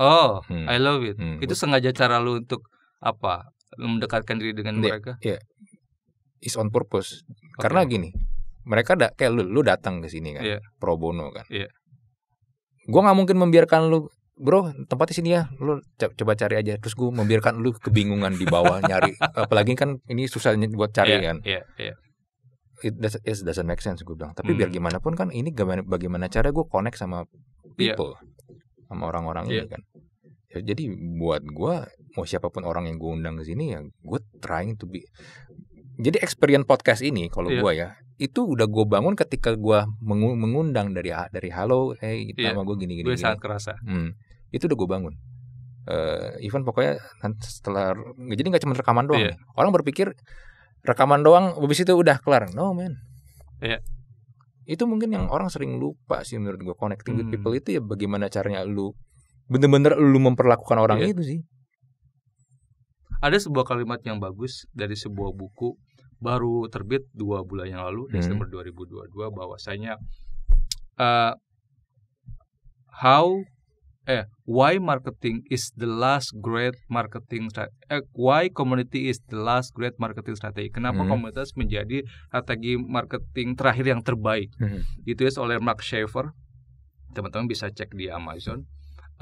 oh hmm. I love it hmm. itu sengaja cara lu untuk apa mendekatkan diri dengan mereka yeah. is on purpose okay. karena gini mereka da kayak lu, lu datang ke sini kan, yeah. pro bono kan. Yeah. Gue nggak mungkin membiarkan lu, bro, tempat di sini ya, lu coba cari aja. Terus gue membiarkan lu kebingungan di bawah *laughs* nyari, apalagi kan ini susah buat cari yeah, kan. Yeah, yeah. It doesn't, it doesn't make sense gue bilang. Tapi mm. biar gimana pun kan ini bagaimana cara gue connect sama iya. people, yeah. sama orang-orang yeah. ini iya. kan. Ya, jadi buat gue mau siapapun orang yang gue undang ke sini ya gue trying to be jadi experience podcast ini kalau yeah. gue ya itu udah gue bangun ketika gue mengundang dari dari halo hey yeah. nama gue gini gini gue sangat kerasa hmm. itu udah gue bangun uh, even pokoknya setelah jadi nggak cuma rekaman doang yeah. orang berpikir rekaman doang habis itu udah kelar no man yeah. itu mungkin yang orang sering lupa sih menurut gue connecting hmm. with people hmm. itu ya bagaimana caranya lu bener-bener lu memperlakukan orang yeah. itu sih ada sebuah kalimat yang bagus dari sebuah buku baru terbit dua bulan yang lalu hmm. Desember 2022 bahwasanya uh, how eh why marketing is the last great marketing eh, why community is the last great marketing strategy kenapa hmm. komunitas menjadi strategi marketing terakhir yang terbaik hmm. ya oleh Mark Shaver teman-teman bisa cek di Amazon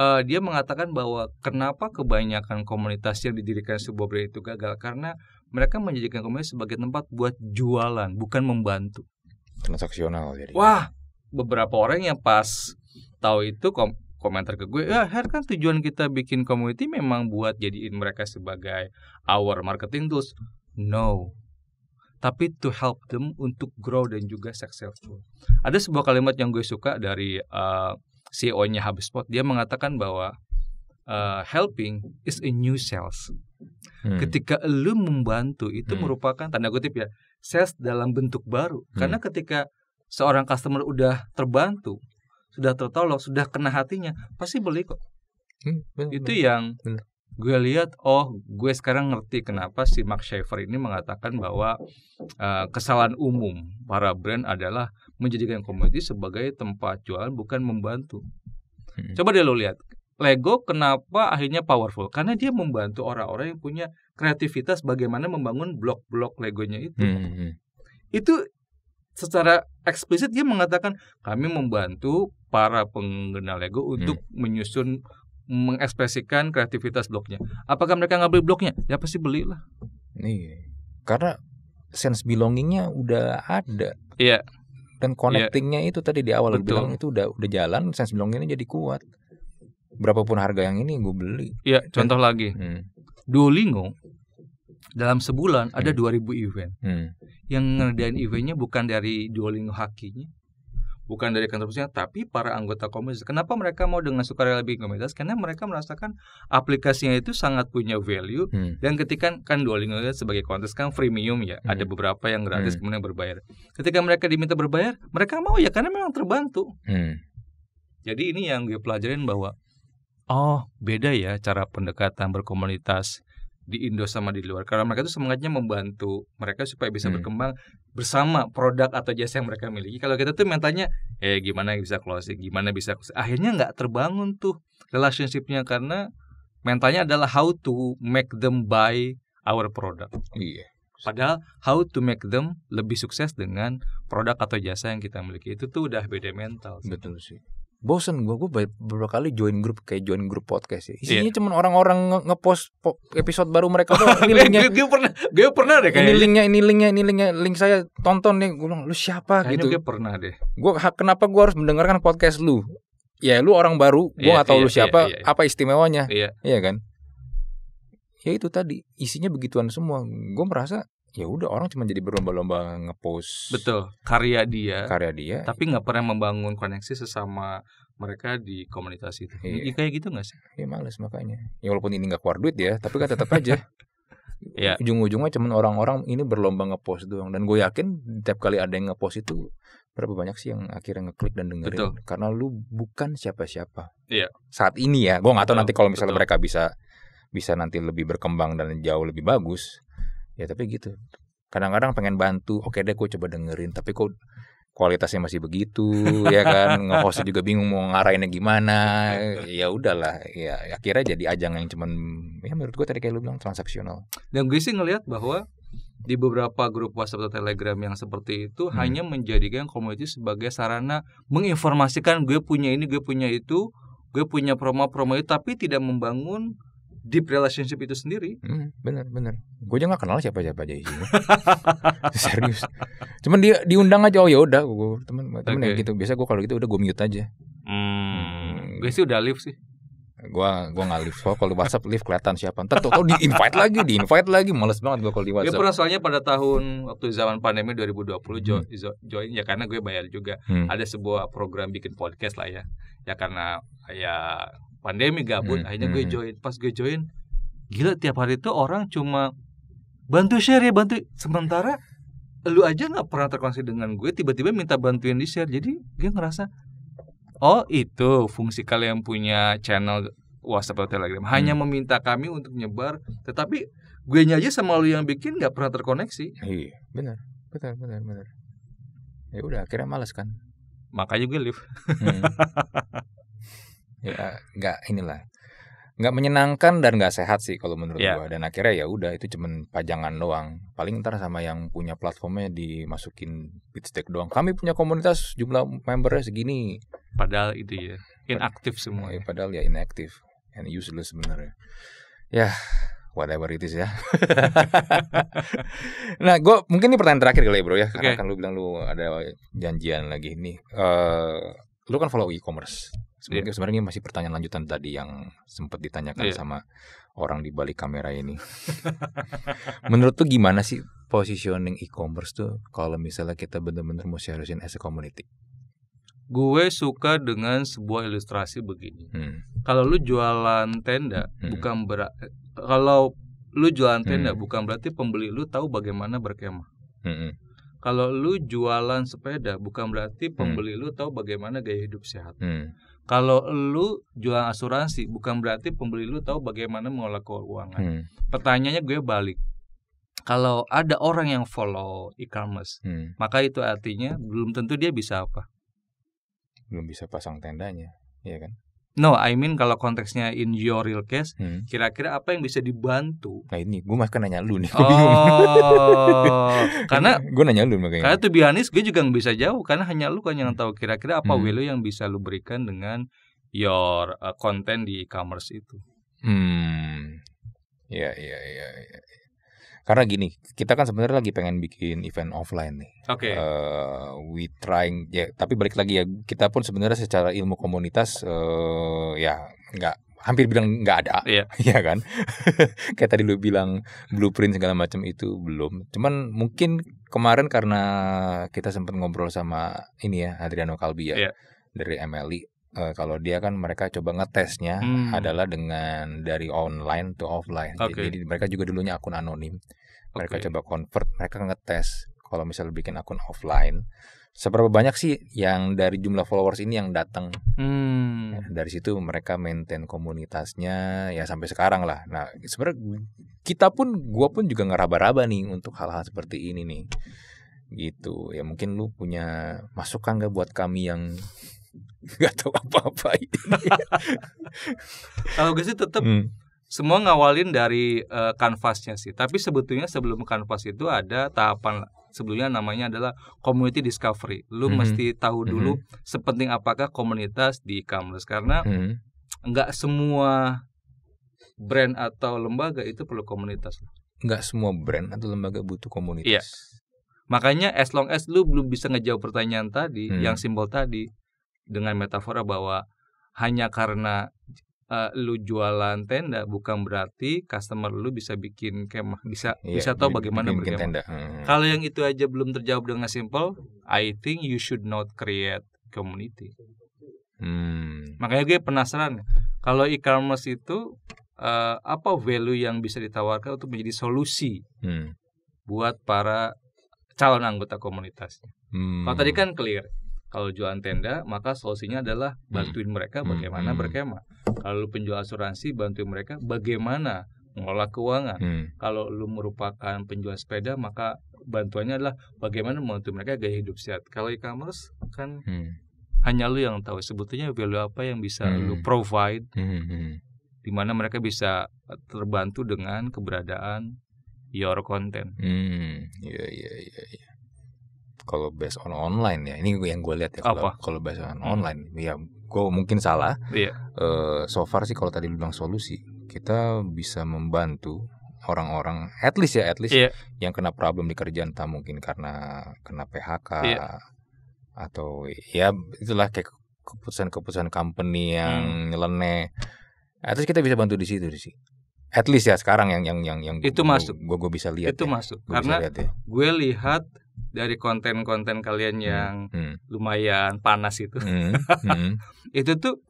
uh, dia mengatakan bahwa kenapa kebanyakan komunitas yang didirikan sebuah brand itu gagal karena mereka menjadikan komunitas sebagai tempat buat jualan, bukan membantu. Transaksional jadi. Wah, beberapa orang yang pas tahu itu kom komentar ke gue, ya Her kan tujuan kita bikin community memang buat jadiin mereka sebagai our marketing tools. No, tapi to help them untuk grow dan juga successful. Ada sebuah kalimat yang gue suka dari uh, eh, CEO-nya HubSpot, dia mengatakan bahwa uh, helping is a new sales. Hmm. Ketika lu membantu itu hmm. merupakan tanda kutip ya sales dalam bentuk baru. Hmm. Karena ketika seorang customer udah terbantu, sudah tertolong, sudah kena hatinya, pasti beli kok. Hmm, Benar, itu benar. yang benar. gue lihat, oh gue sekarang ngerti kenapa si Mark Schaefer ini mengatakan bahwa uh, kesalahan umum para brand adalah menjadikan komoditi sebagai tempat jualan bukan membantu. Hmm. Coba deh lo lihat Lego kenapa akhirnya powerful? Karena dia membantu orang-orang yang punya kreativitas bagaimana membangun blok-blok Legonya itu. Hmm, hmm, hmm. Itu secara eksplisit dia mengatakan kami membantu para pengguna Lego untuk hmm. menyusun mengekspresikan kreativitas bloknya. Apakah mereka nggak beli bloknya? Ya pasti belilah. Nih, karena sense belongingnya udah ada. Iya. Dan iya. connectingnya yeah. itu tadi di awal Betul. bilang itu udah udah jalan, sense belongingnya jadi kuat berapapun harga yang ini gue beli. Iya, contoh lagi. Hmm. Duolingo dalam sebulan hmm. ada 2000 event. Hmm. Yang ngadain eventnya bukan dari Duolingo hakinya, bukan dari kantor pusatnya, tapi para anggota komunitas. Kenapa mereka mau dengan sukarela lebih komunitas? Karena mereka merasakan aplikasinya itu sangat punya value hmm. dan ketika kan Duolingo sebagai kontes kan freemium ya, hmm. ada beberapa yang gratis hmm. kemudian berbayar. Ketika mereka diminta berbayar, mereka mau ya karena memang terbantu. Hmm. Jadi ini yang gue pelajarin bahwa Oh, beda ya cara pendekatan berkomunitas di Indo sama di luar. Karena mereka itu semangatnya membantu mereka supaya bisa hmm. berkembang bersama produk atau jasa yang mereka miliki. Kalau kita tuh mentalnya, eh gimana bisa closing, gimana bisa closing. Akhirnya nggak terbangun tuh relationshipnya karena mentalnya adalah how to make them buy our product. Iya. Padahal how to make them lebih sukses dengan produk atau jasa yang kita miliki itu tuh udah beda mental. Sih. Betul sih bosen gue gue beberapa kali join grup kayak join grup podcast sih isinya yeah. cuman orang-orang ngepost episode baru mereka tuh *laughs* ini linknya gue, pernah gue pernah deh kayaknya ini linknya ini linknya ini linknya link saya tonton nih gue bilang lu siapa kayaknya gitu gue pernah deh gue kenapa gue harus mendengarkan podcast lu ya lu orang baru gue yeah, gak tahu yeah, lu iya, siapa yeah, yeah. apa istimewanya iya yeah. yeah, kan ya itu tadi isinya begituan semua gue merasa ya udah orang cuma jadi berlomba-lomba ngepost betul karya dia karya dia tapi nggak pernah membangun koneksi sesama mereka di komunitas itu iya. Ya, kayak gitu nggak sih ya males makanya ya walaupun ini nggak keluar duit ya tapi kan tetap aja *laughs* ya. ujung-ujungnya cuma orang-orang ini berlomba ngepost doang dan gue yakin tiap kali ada yang ngepost itu berapa banyak sih yang akhirnya ngeklik dan dengerin betul. karena lu bukan siapa-siapa iya. saat ini ya gue nggak tahu nanti kalau misalnya betul. mereka bisa bisa nanti lebih berkembang dan jauh lebih bagus ya tapi gitu kadang-kadang pengen bantu oke deh gue coba dengerin tapi kok kualitasnya masih begitu ya kan *laughs* ngehost juga bingung mau ngarahinnya gimana *laughs* ya udahlah ya akhirnya jadi ajang yang cuman ya menurut gue tadi kayak lu bilang transaksional dan gue sih ngelihat bahwa di beberapa grup WhatsApp atau Telegram yang seperti itu hmm. hanya menjadikan community sebagai sarana menginformasikan gue punya ini gue punya itu gue punya promo-promo itu tapi tidak membangun deep relationship itu sendiri. Hmm, bener bener. Gue aja nggak kenal siapa siapa aja isinya. *laughs* Serius. Cuman dia diundang aja oh ya udah gue temen temen ya okay. gitu. Biasa gue kalau gitu udah gue mute aja. Hmm, hmm. Gue sih udah live sih. Gua gua nggak live. kok. kalau WhatsApp live kelihatan siapa. Entar tau oh, di invite lagi, di invite lagi. Males banget gue kalau di WhatsApp. Gue pernah soalnya pada tahun waktu zaman pandemi 2020 jo hmm. join ya karena gue bayar juga. Hmm. Ada sebuah program bikin podcast lah ya. Ya karena ya pandemi gabut hmm, akhirnya hmm. gue hmm. join pas gue join gila tiap hari itu orang cuma bantu share ya bantu sementara lu aja nggak pernah terkoneksi dengan gue tiba-tiba minta bantuin di share jadi gue ngerasa oh itu fungsi kalian punya channel WhatsApp atau Telegram hanya hmm. meminta kami untuk nyebar tetapi gue aja sama lu yang bikin nggak pernah terkoneksi iya benar benar benar benar ya udah akhirnya males kan makanya gue live hmm. *laughs* ya nggak inilah nggak menyenangkan dan nggak sehat sih kalau menurut yeah. gua dan akhirnya ya udah itu cuman pajangan doang paling ntar sama yang punya platformnya dimasukin pitstack doang kami punya komunitas jumlah membernya segini padahal itu ya inaktif semua ya, padahal ya inaktif and useless sebenarnya ya whatever it is ya *laughs* nah gue mungkin ini pertanyaan terakhir kali ya bro ya okay. karena kan lu bilang lu ada janjian lagi nih uh, lu kan follow e-commerce Iya. Sebenarnya yeah. sebenarnya masih pertanyaan lanjutan tadi yang sempat ditanyakan yeah. sama orang di balik kamera ini. *laughs* Menurut tuh gimana sih positioning e-commerce tuh kalau misalnya kita benar-benar mau seriusin as a community? Gue suka dengan sebuah ilustrasi begini. Hmm. Kalau lu jualan tenda hmm. bukan berarti kalau lu jualan tenda hmm. bukan berarti pembeli lu tahu bagaimana berkemah. Hmm kalau lu jualan sepeda bukan berarti hmm. pembeli hmm. lu tahu bagaimana gaya hidup sehat. Hmm. Kalau lu jual asuransi bukan berarti pembeli lu tahu bagaimana mengelola keuangan. Hmm. Pertanyaannya gue balik. Kalau ada orang yang follow e-commerce, hmm. maka itu artinya belum tentu dia bisa apa? Belum bisa pasang tendanya, ya kan? No, I mean kalau konteksnya in your real case, kira hmm. kira-kira apa yang bisa dibantu? Nah ini, gue masih kan nanya lu nih, *laughs* oh, karena *laughs* gue nanya lu makanya. Karena tuh bihanis gue juga nggak bisa jauh, karena hanya lu kan yang tahu kira-kira apa hmm. value yang bisa lu berikan dengan your uh, content di e-commerce itu. Hmm, ya, ya, ya, ya. Karena gini, kita kan sebenarnya lagi pengen bikin event offline nih. Oke. Okay. Uh, eh, we trying ya, tapi balik lagi ya kita pun sebenarnya secara ilmu komunitas uh, ya nggak hampir bilang nggak ada, iya *laughs* yeah. kan? *laughs* Kayak tadi lu bilang blueprint segala macam itu belum. Cuman mungkin kemarin karena kita sempat ngobrol sama ini ya Adriano Kalbia ya, yeah. dari MLI, uh, eh, kalau dia kan mereka coba ngetesnya hmm. adalah dengan dari online to offline. Okay. Jadi mereka juga dulunya akun anonim. Mereka coba convert, mereka ngetes kalau misalnya bikin akun offline seberapa banyak sih yang dari jumlah followers ini yang datang hmm. Ya, dari situ mereka maintain komunitasnya ya sampai sekarang lah nah sebenarnya kita pun gue pun juga ngeraba-raba nih untuk hal-hal seperti ini nih gitu ya mungkin lu punya masukan nggak buat kami yang *laughs* nggak tahu apa-apa ini *laughs* kalau gue sih tetap hmm semua ngawalin dari uh, kanvasnya sih. Tapi sebetulnya sebelum kanvas itu ada tahapan sebelumnya namanya adalah community discovery. Lu mm -hmm. mesti tahu mhm. dulu mm -hmm. sepenting apakah komunitas di e karena mm -hmm. nggak semua brand atau lembaga itu perlu komunitas. Nggak semua brand atau lembaga butuh komunitas. Iya. Makanya as long as lu belum bisa ngejawab pertanyaan tadi, hmm. yang simbol tadi dengan metafora bahwa hanya karena uh, lu jualan tenda bukan berarti customer lu bisa bikin kemah bisa yeah, bisa tahu bagaimana bikin Tenda. Hmm. Kalau yang itu aja belum terjawab dengan simple, I think you should not create community. Hmm. Makanya gue penasaran kalau e-commerce itu uh, apa value yang bisa ditawarkan untuk menjadi solusi hmm. buat para calon anggota komunitas Hmm. Kalau tadi hmm. kan clear, kalau jualan tenda, maka solusinya adalah hmm. bantuin mereka hmm, bagaimana hmm. berkemah. Kalau lu penjual asuransi, bantuin mereka bagaimana mengelola keuangan. Hmm. Kalau lu merupakan penjual sepeda, maka bantuannya adalah bagaimana membantu mereka gaya hidup sehat. Kalau e-commerce kan hmm. hanya lu yang tahu sebetulnya value apa yang bisa hmm. lu provide. Hmm. Di mana mereka bisa terbantu dengan keberadaan your content. Hmm, iya iya iya. Ya kalau based on online ya ini yang gue lihat ya kalau kalau based on hmm. online hmm. ya gue mungkin salah yeah. Iya. uh, so far sih kalau tadi bilang solusi kita bisa membantu orang-orang at least ya at least yeah. yang kena problem di kerjaan tak mungkin karena kena PHK yeah. atau ya itulah kayak keputusan-keputusan company yang hmm. nyeleneh at least kita bisa bantu di situ sih at least ya sekarang yang yang yang yang itu gua, masuk gue gue bisa lihat itu ya. masuk gua karena lihat ya. gue lihat dari konten-konten kalian hmm, yang hmm. lumayan panas itu hmm. Hmm. *laughs* itu tuh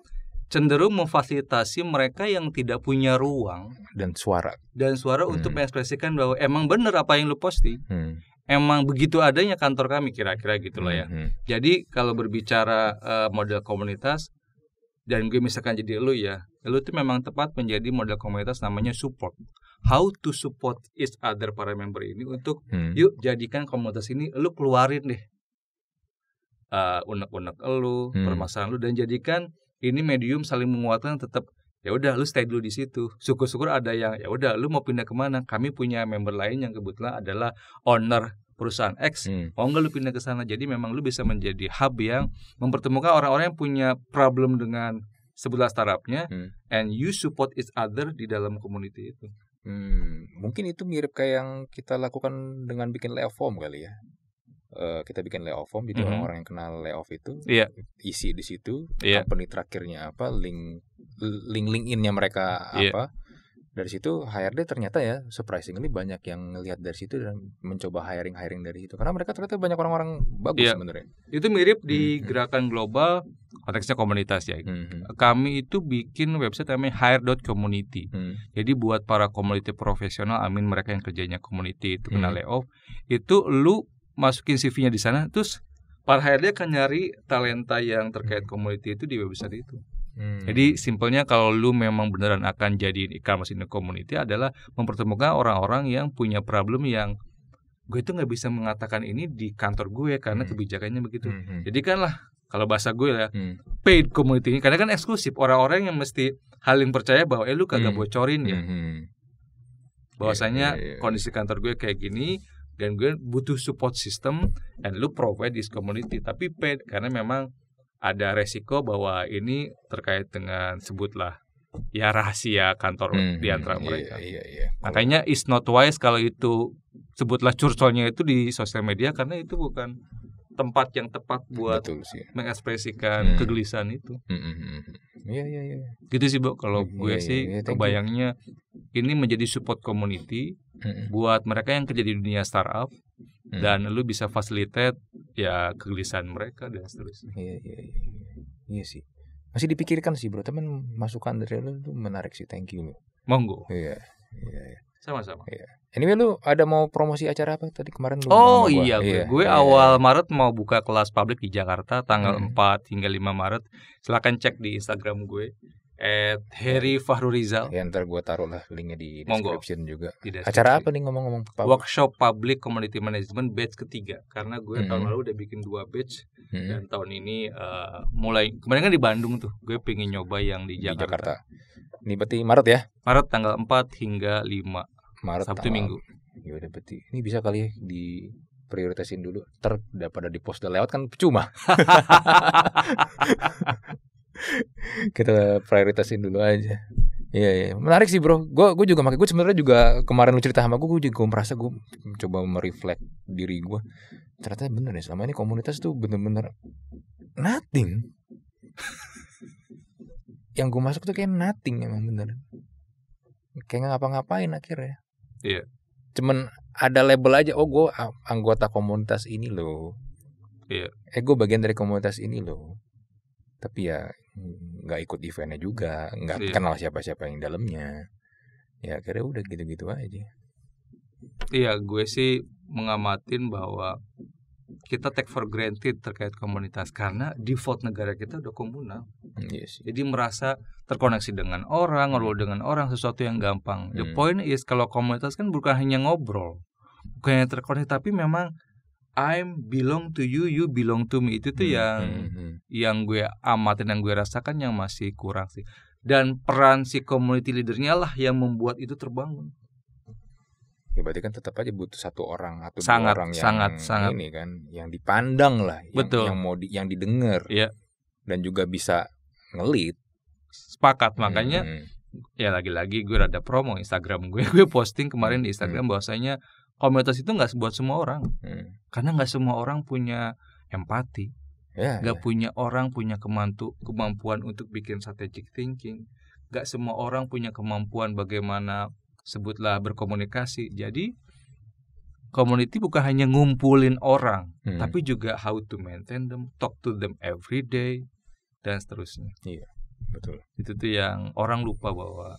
cenderung memfasilitasi mereka yang tidak punya ruang dan suara dan suara hmm. untuk mengekspresikan bahwa emang bener apa yang lu posting hmm. emang begitu adanya kantor kami kira-kira gitulah ya hmm. hmm. jadi kalau berbicara uh, model komunitas dan gue misalkan jadi lu ya lu tuh memang tepat menjadi model komunitas namanya support how to support each other para member ini untuk hmm. yuk jadikan komunitas ini lu keluarin deh uh, unek-unek lu, hmm. permasalahan lu dan jadikan ini medium saling menguatkan tetap ya udah lu stay dulu di situ. Syukur-syukur ada yang ya udah lu mau pindah kemana? Kami punya member lain yang kebetulan adalah owner perusahaan X. Hmm. Oh enggak lu pindah ke sana. Jadi memang lu bisa menjadi hub yang mempertemukan orang-orang yang punya problem dengan sebelah startupnya hmm. and you support each other di dalam community itu. Hmm, mungkin itu mirip kayak yang kita lakukan dengan bikin layoff form kali ya. Uh, kita bikin layoff form, jadi mm-hmm. orang-orang yang kenal layoff itu yeah. isi di situ, yeah. company terakhirnya apa, link link link innya mereka yeah. apa, dari situ HRD ternyata ya surprising ini banyak yang ngelihat dari situ dan mencoba hiring hiring dari situ karena mereka ternyata banyak orang-orang bagus ya, sebenarnya itu mirip di hmm, hmm. gerakan global konteksnya komunitas ya hmm. hmm. kami itu bikin website namanya hire.community hmm. jadi buat para community profesional amin mereka yang kerjanya community itu kena hmm. layoff itu lu masukin CV-nya di sana terus para HRD akan nyari talenta yang terkait hmm. community itu di website itu Hmm. Jadi simpelnya kalau lu memang beneran akan jadi e-commerce in the community adalah mempertemukan orang-orang yang punya problem yang gue itu nggak bisa mengatakan ini di kantor gue karena hmm. kebijakannya begitu. Hmm, hmm. Jadi kan lah kalau bahasa gue ya hmm. paid community ini karena kan eksklusif orang-orang yang mesti hal yang percaya bahwa eh lu kagak hmm. bocorin ya. Hmm. hmm. Bahwasanya yeah, yeah, yeah. kondisi kantor gue kayak gini dan gue butuh support system dan lu provide this community tapi paid karena memang ada resiko bahwa ini terkait dengan sebutlah ya rahasia kantor hmm, di hmm, antara iya, mereka. Iya, iya, Makanya is not wise kalau itu sebutlah curcolnya itu di sosial media karena itu bukan tempat yang tepat buat Betul sih. mengekspresikan hmm. kegelisahan itu. Iya hmm, hmm, hmm. hmm. yeah, Yeah. Iya. Gitu sih, Bu. Kalau yeah, gue yeah, sih yeah, yeah, kebayangnya ini menjadi support community hmm, hmm. buat mereka yang kerja di dunia startup hmm. dan lu bisa fasilitet ya kegelisahan mereka dan seterusnya. Iya iya iya. Iya, iya sih. Masih dipikirkan sih bro, teman masukan dari lu itu menarik sih, thank you Monggo. Iya. Iya iya. Sama-sama. Iya. Anyway lu ada mau promosi acara apa tadi kemarin lu Oh iya, gue, iya. gue iya. awal iya. Maret mau buka kelas publik di Jakarta tanggal hmm. 4 hingga 5 Maret. Silahkan cek di Instagram gue at Harry Fahrurizal. Rizal. Ya ntar gue taruh lah linknya di description juga. Di description. Acara apa nih ngomong-ngomong? Workshop Public Community Management batch ketiga. Karena gue hmm. tahun lalu udah bikin dua batch hmm. dan tahun ini uh, mulai kemarin kan di Bandung tuh. Gue pengen nyoba yang di Jakarta. Di Jakarta. Ini berarti Maret ya? Maret tanggal 4 hingga 5 Maret Sabtu tanggal, Minggu. Ya udah berarti ini bisa kali ya di prioritasin dulu ter pada di post udah lewat kan cuma. *laughs* kita prioritasin dulu aja Iya, iya. menarik sih bro. Gue gue juga makai gue sebenarnya juga kemarin lu cerita sama gue, gue juga merasa gue coba mereflek diri gue. Ternyata bener ya selama ini komunitas tuh bener-bener nothing. *laughs* Yang gue masuk tuh kayak nothing emang bener. Kayak ngapa-ngapain akhirnya. Iya. Cuman ada label aja. Oh gue anggota komunitas ini loh. Iya. Eh gue bagian dari komunitas ini loh. Tapi ya nggak ikut eventnya juga nggak yeah. kenal siapa-siapa yang dalamnya ya akhirnya udah gitu-gitu aja iya gue sih mengamatin bahwa kita take for granted terkait komunitas karena default negara kita udah komunal hmm, yes. Iya jadi merasa terkoneksi dengan orang ngobrol dengan orang sesuatu yang gampang hmm. the point is kalau komunitas kan bukan hanya ngobrol bukan hanya terkoneksi tapi memang I'm belong to you, you belong to me itu tuh hmm, yang hmm, hmm. yang gue amatin yang gue rasakan yang masih kurang sih. Dan peran si community leadernya lah yang membuat itu terbangun. Ya berarti kan tetap aja butuh satu orang atau sangat, dua orang yang sangat, sangat. kan yang dipandang lah, Betul. Yang, mau di, yang didengar. ya. Dan juga bisa ngelit. Sepakat makanya hmm. ya lagi-lagi gue rada promo Instagram gue. *laughs* Gue posting kemarin di Instagram hmm. bahwasanya komunitas itu nggak buat semua orang hmm. karena nggak semua orang punya empati ya, nggak yeah, yeah. punya orang punya kemantu kemampuan untuk bikin strategic thinking nggak semua orang punya kemampuan bagaimana sebutlah berkomunikasi jadi community bukan hanya ngumpulin orang hmm. tapi juga how to maintain them talk to them every day dan seterusnya iya betul itu tuh yang orang lupa bahwa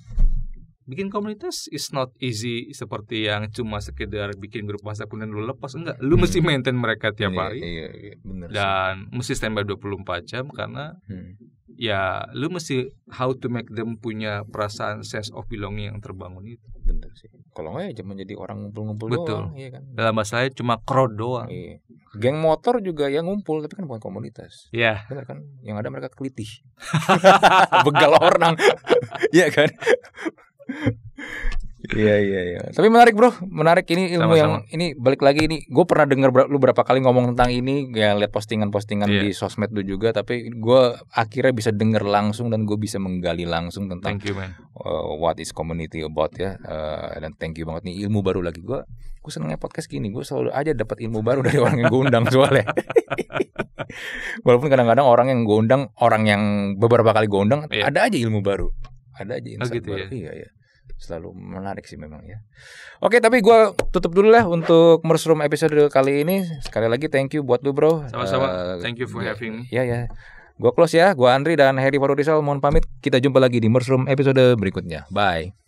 bikin komunitas is not easy seperti yang cuma sekedar bikin grup WhatsApp kemudian lu lepas enggak lu mesti hmm. maintain mereka tiap iya, hari iya, iya, iya, bener dan sih. mesti standby 24 jam karena hmm. ya lu mesti how to make them punya perasaan sense of belonging yang terbangun itu bener sih kalau enggak ya cuma jadi orang ngumpul-ngumpul doang, iya kan? dalam bahasa saya cuma crowd doang iya. geng motor juga yang ngumpul tapi kan bukan komunitas iya yeah. kan yang ada mereka kelitih *laughs* begal orang *laughs* iya kan Iya iya iya. Tapi menarik bro, menarik ini ilmu Sama-sama. yang ini balik lagi ini. Gue pernah dengar ber- lu berapa kali ngomong tentang ini, ya lihat postingan-postingan yeah. di sosmed lu juga. Tapi gue akhirnya bisa dengar langsung dan gue bisa menggali langsung tentang thank you, man. Uh, what is community about ya. Uh, dan thank you banget nih ilmu baru lagi gue. Gue senengnya podcast gini, gue selalu aja dapat ilmu baru dari orang yang gue undang soalnya. *laughs* Walaupun kadang-kadang orang yang gue undang, orang yang beberapa kali gue undang, yeah. ada aja ilmu baru, ada aja oh, insight oh, gitu baru. Ya? Iya iya selalu menarik sih memang ya. Oke, tapi gua tutup dulu lah untuk Mushroom episode kali ini. Sekali lagi thank you buat lu bro. Sama-sama. Uh, thank you for ya, having me. Ya ya. Gua close ya. Gua Andri dan Harry Farudisal. mohon pamit. Kita jumpa lagi di Mushroom episode berikutnya. Bye.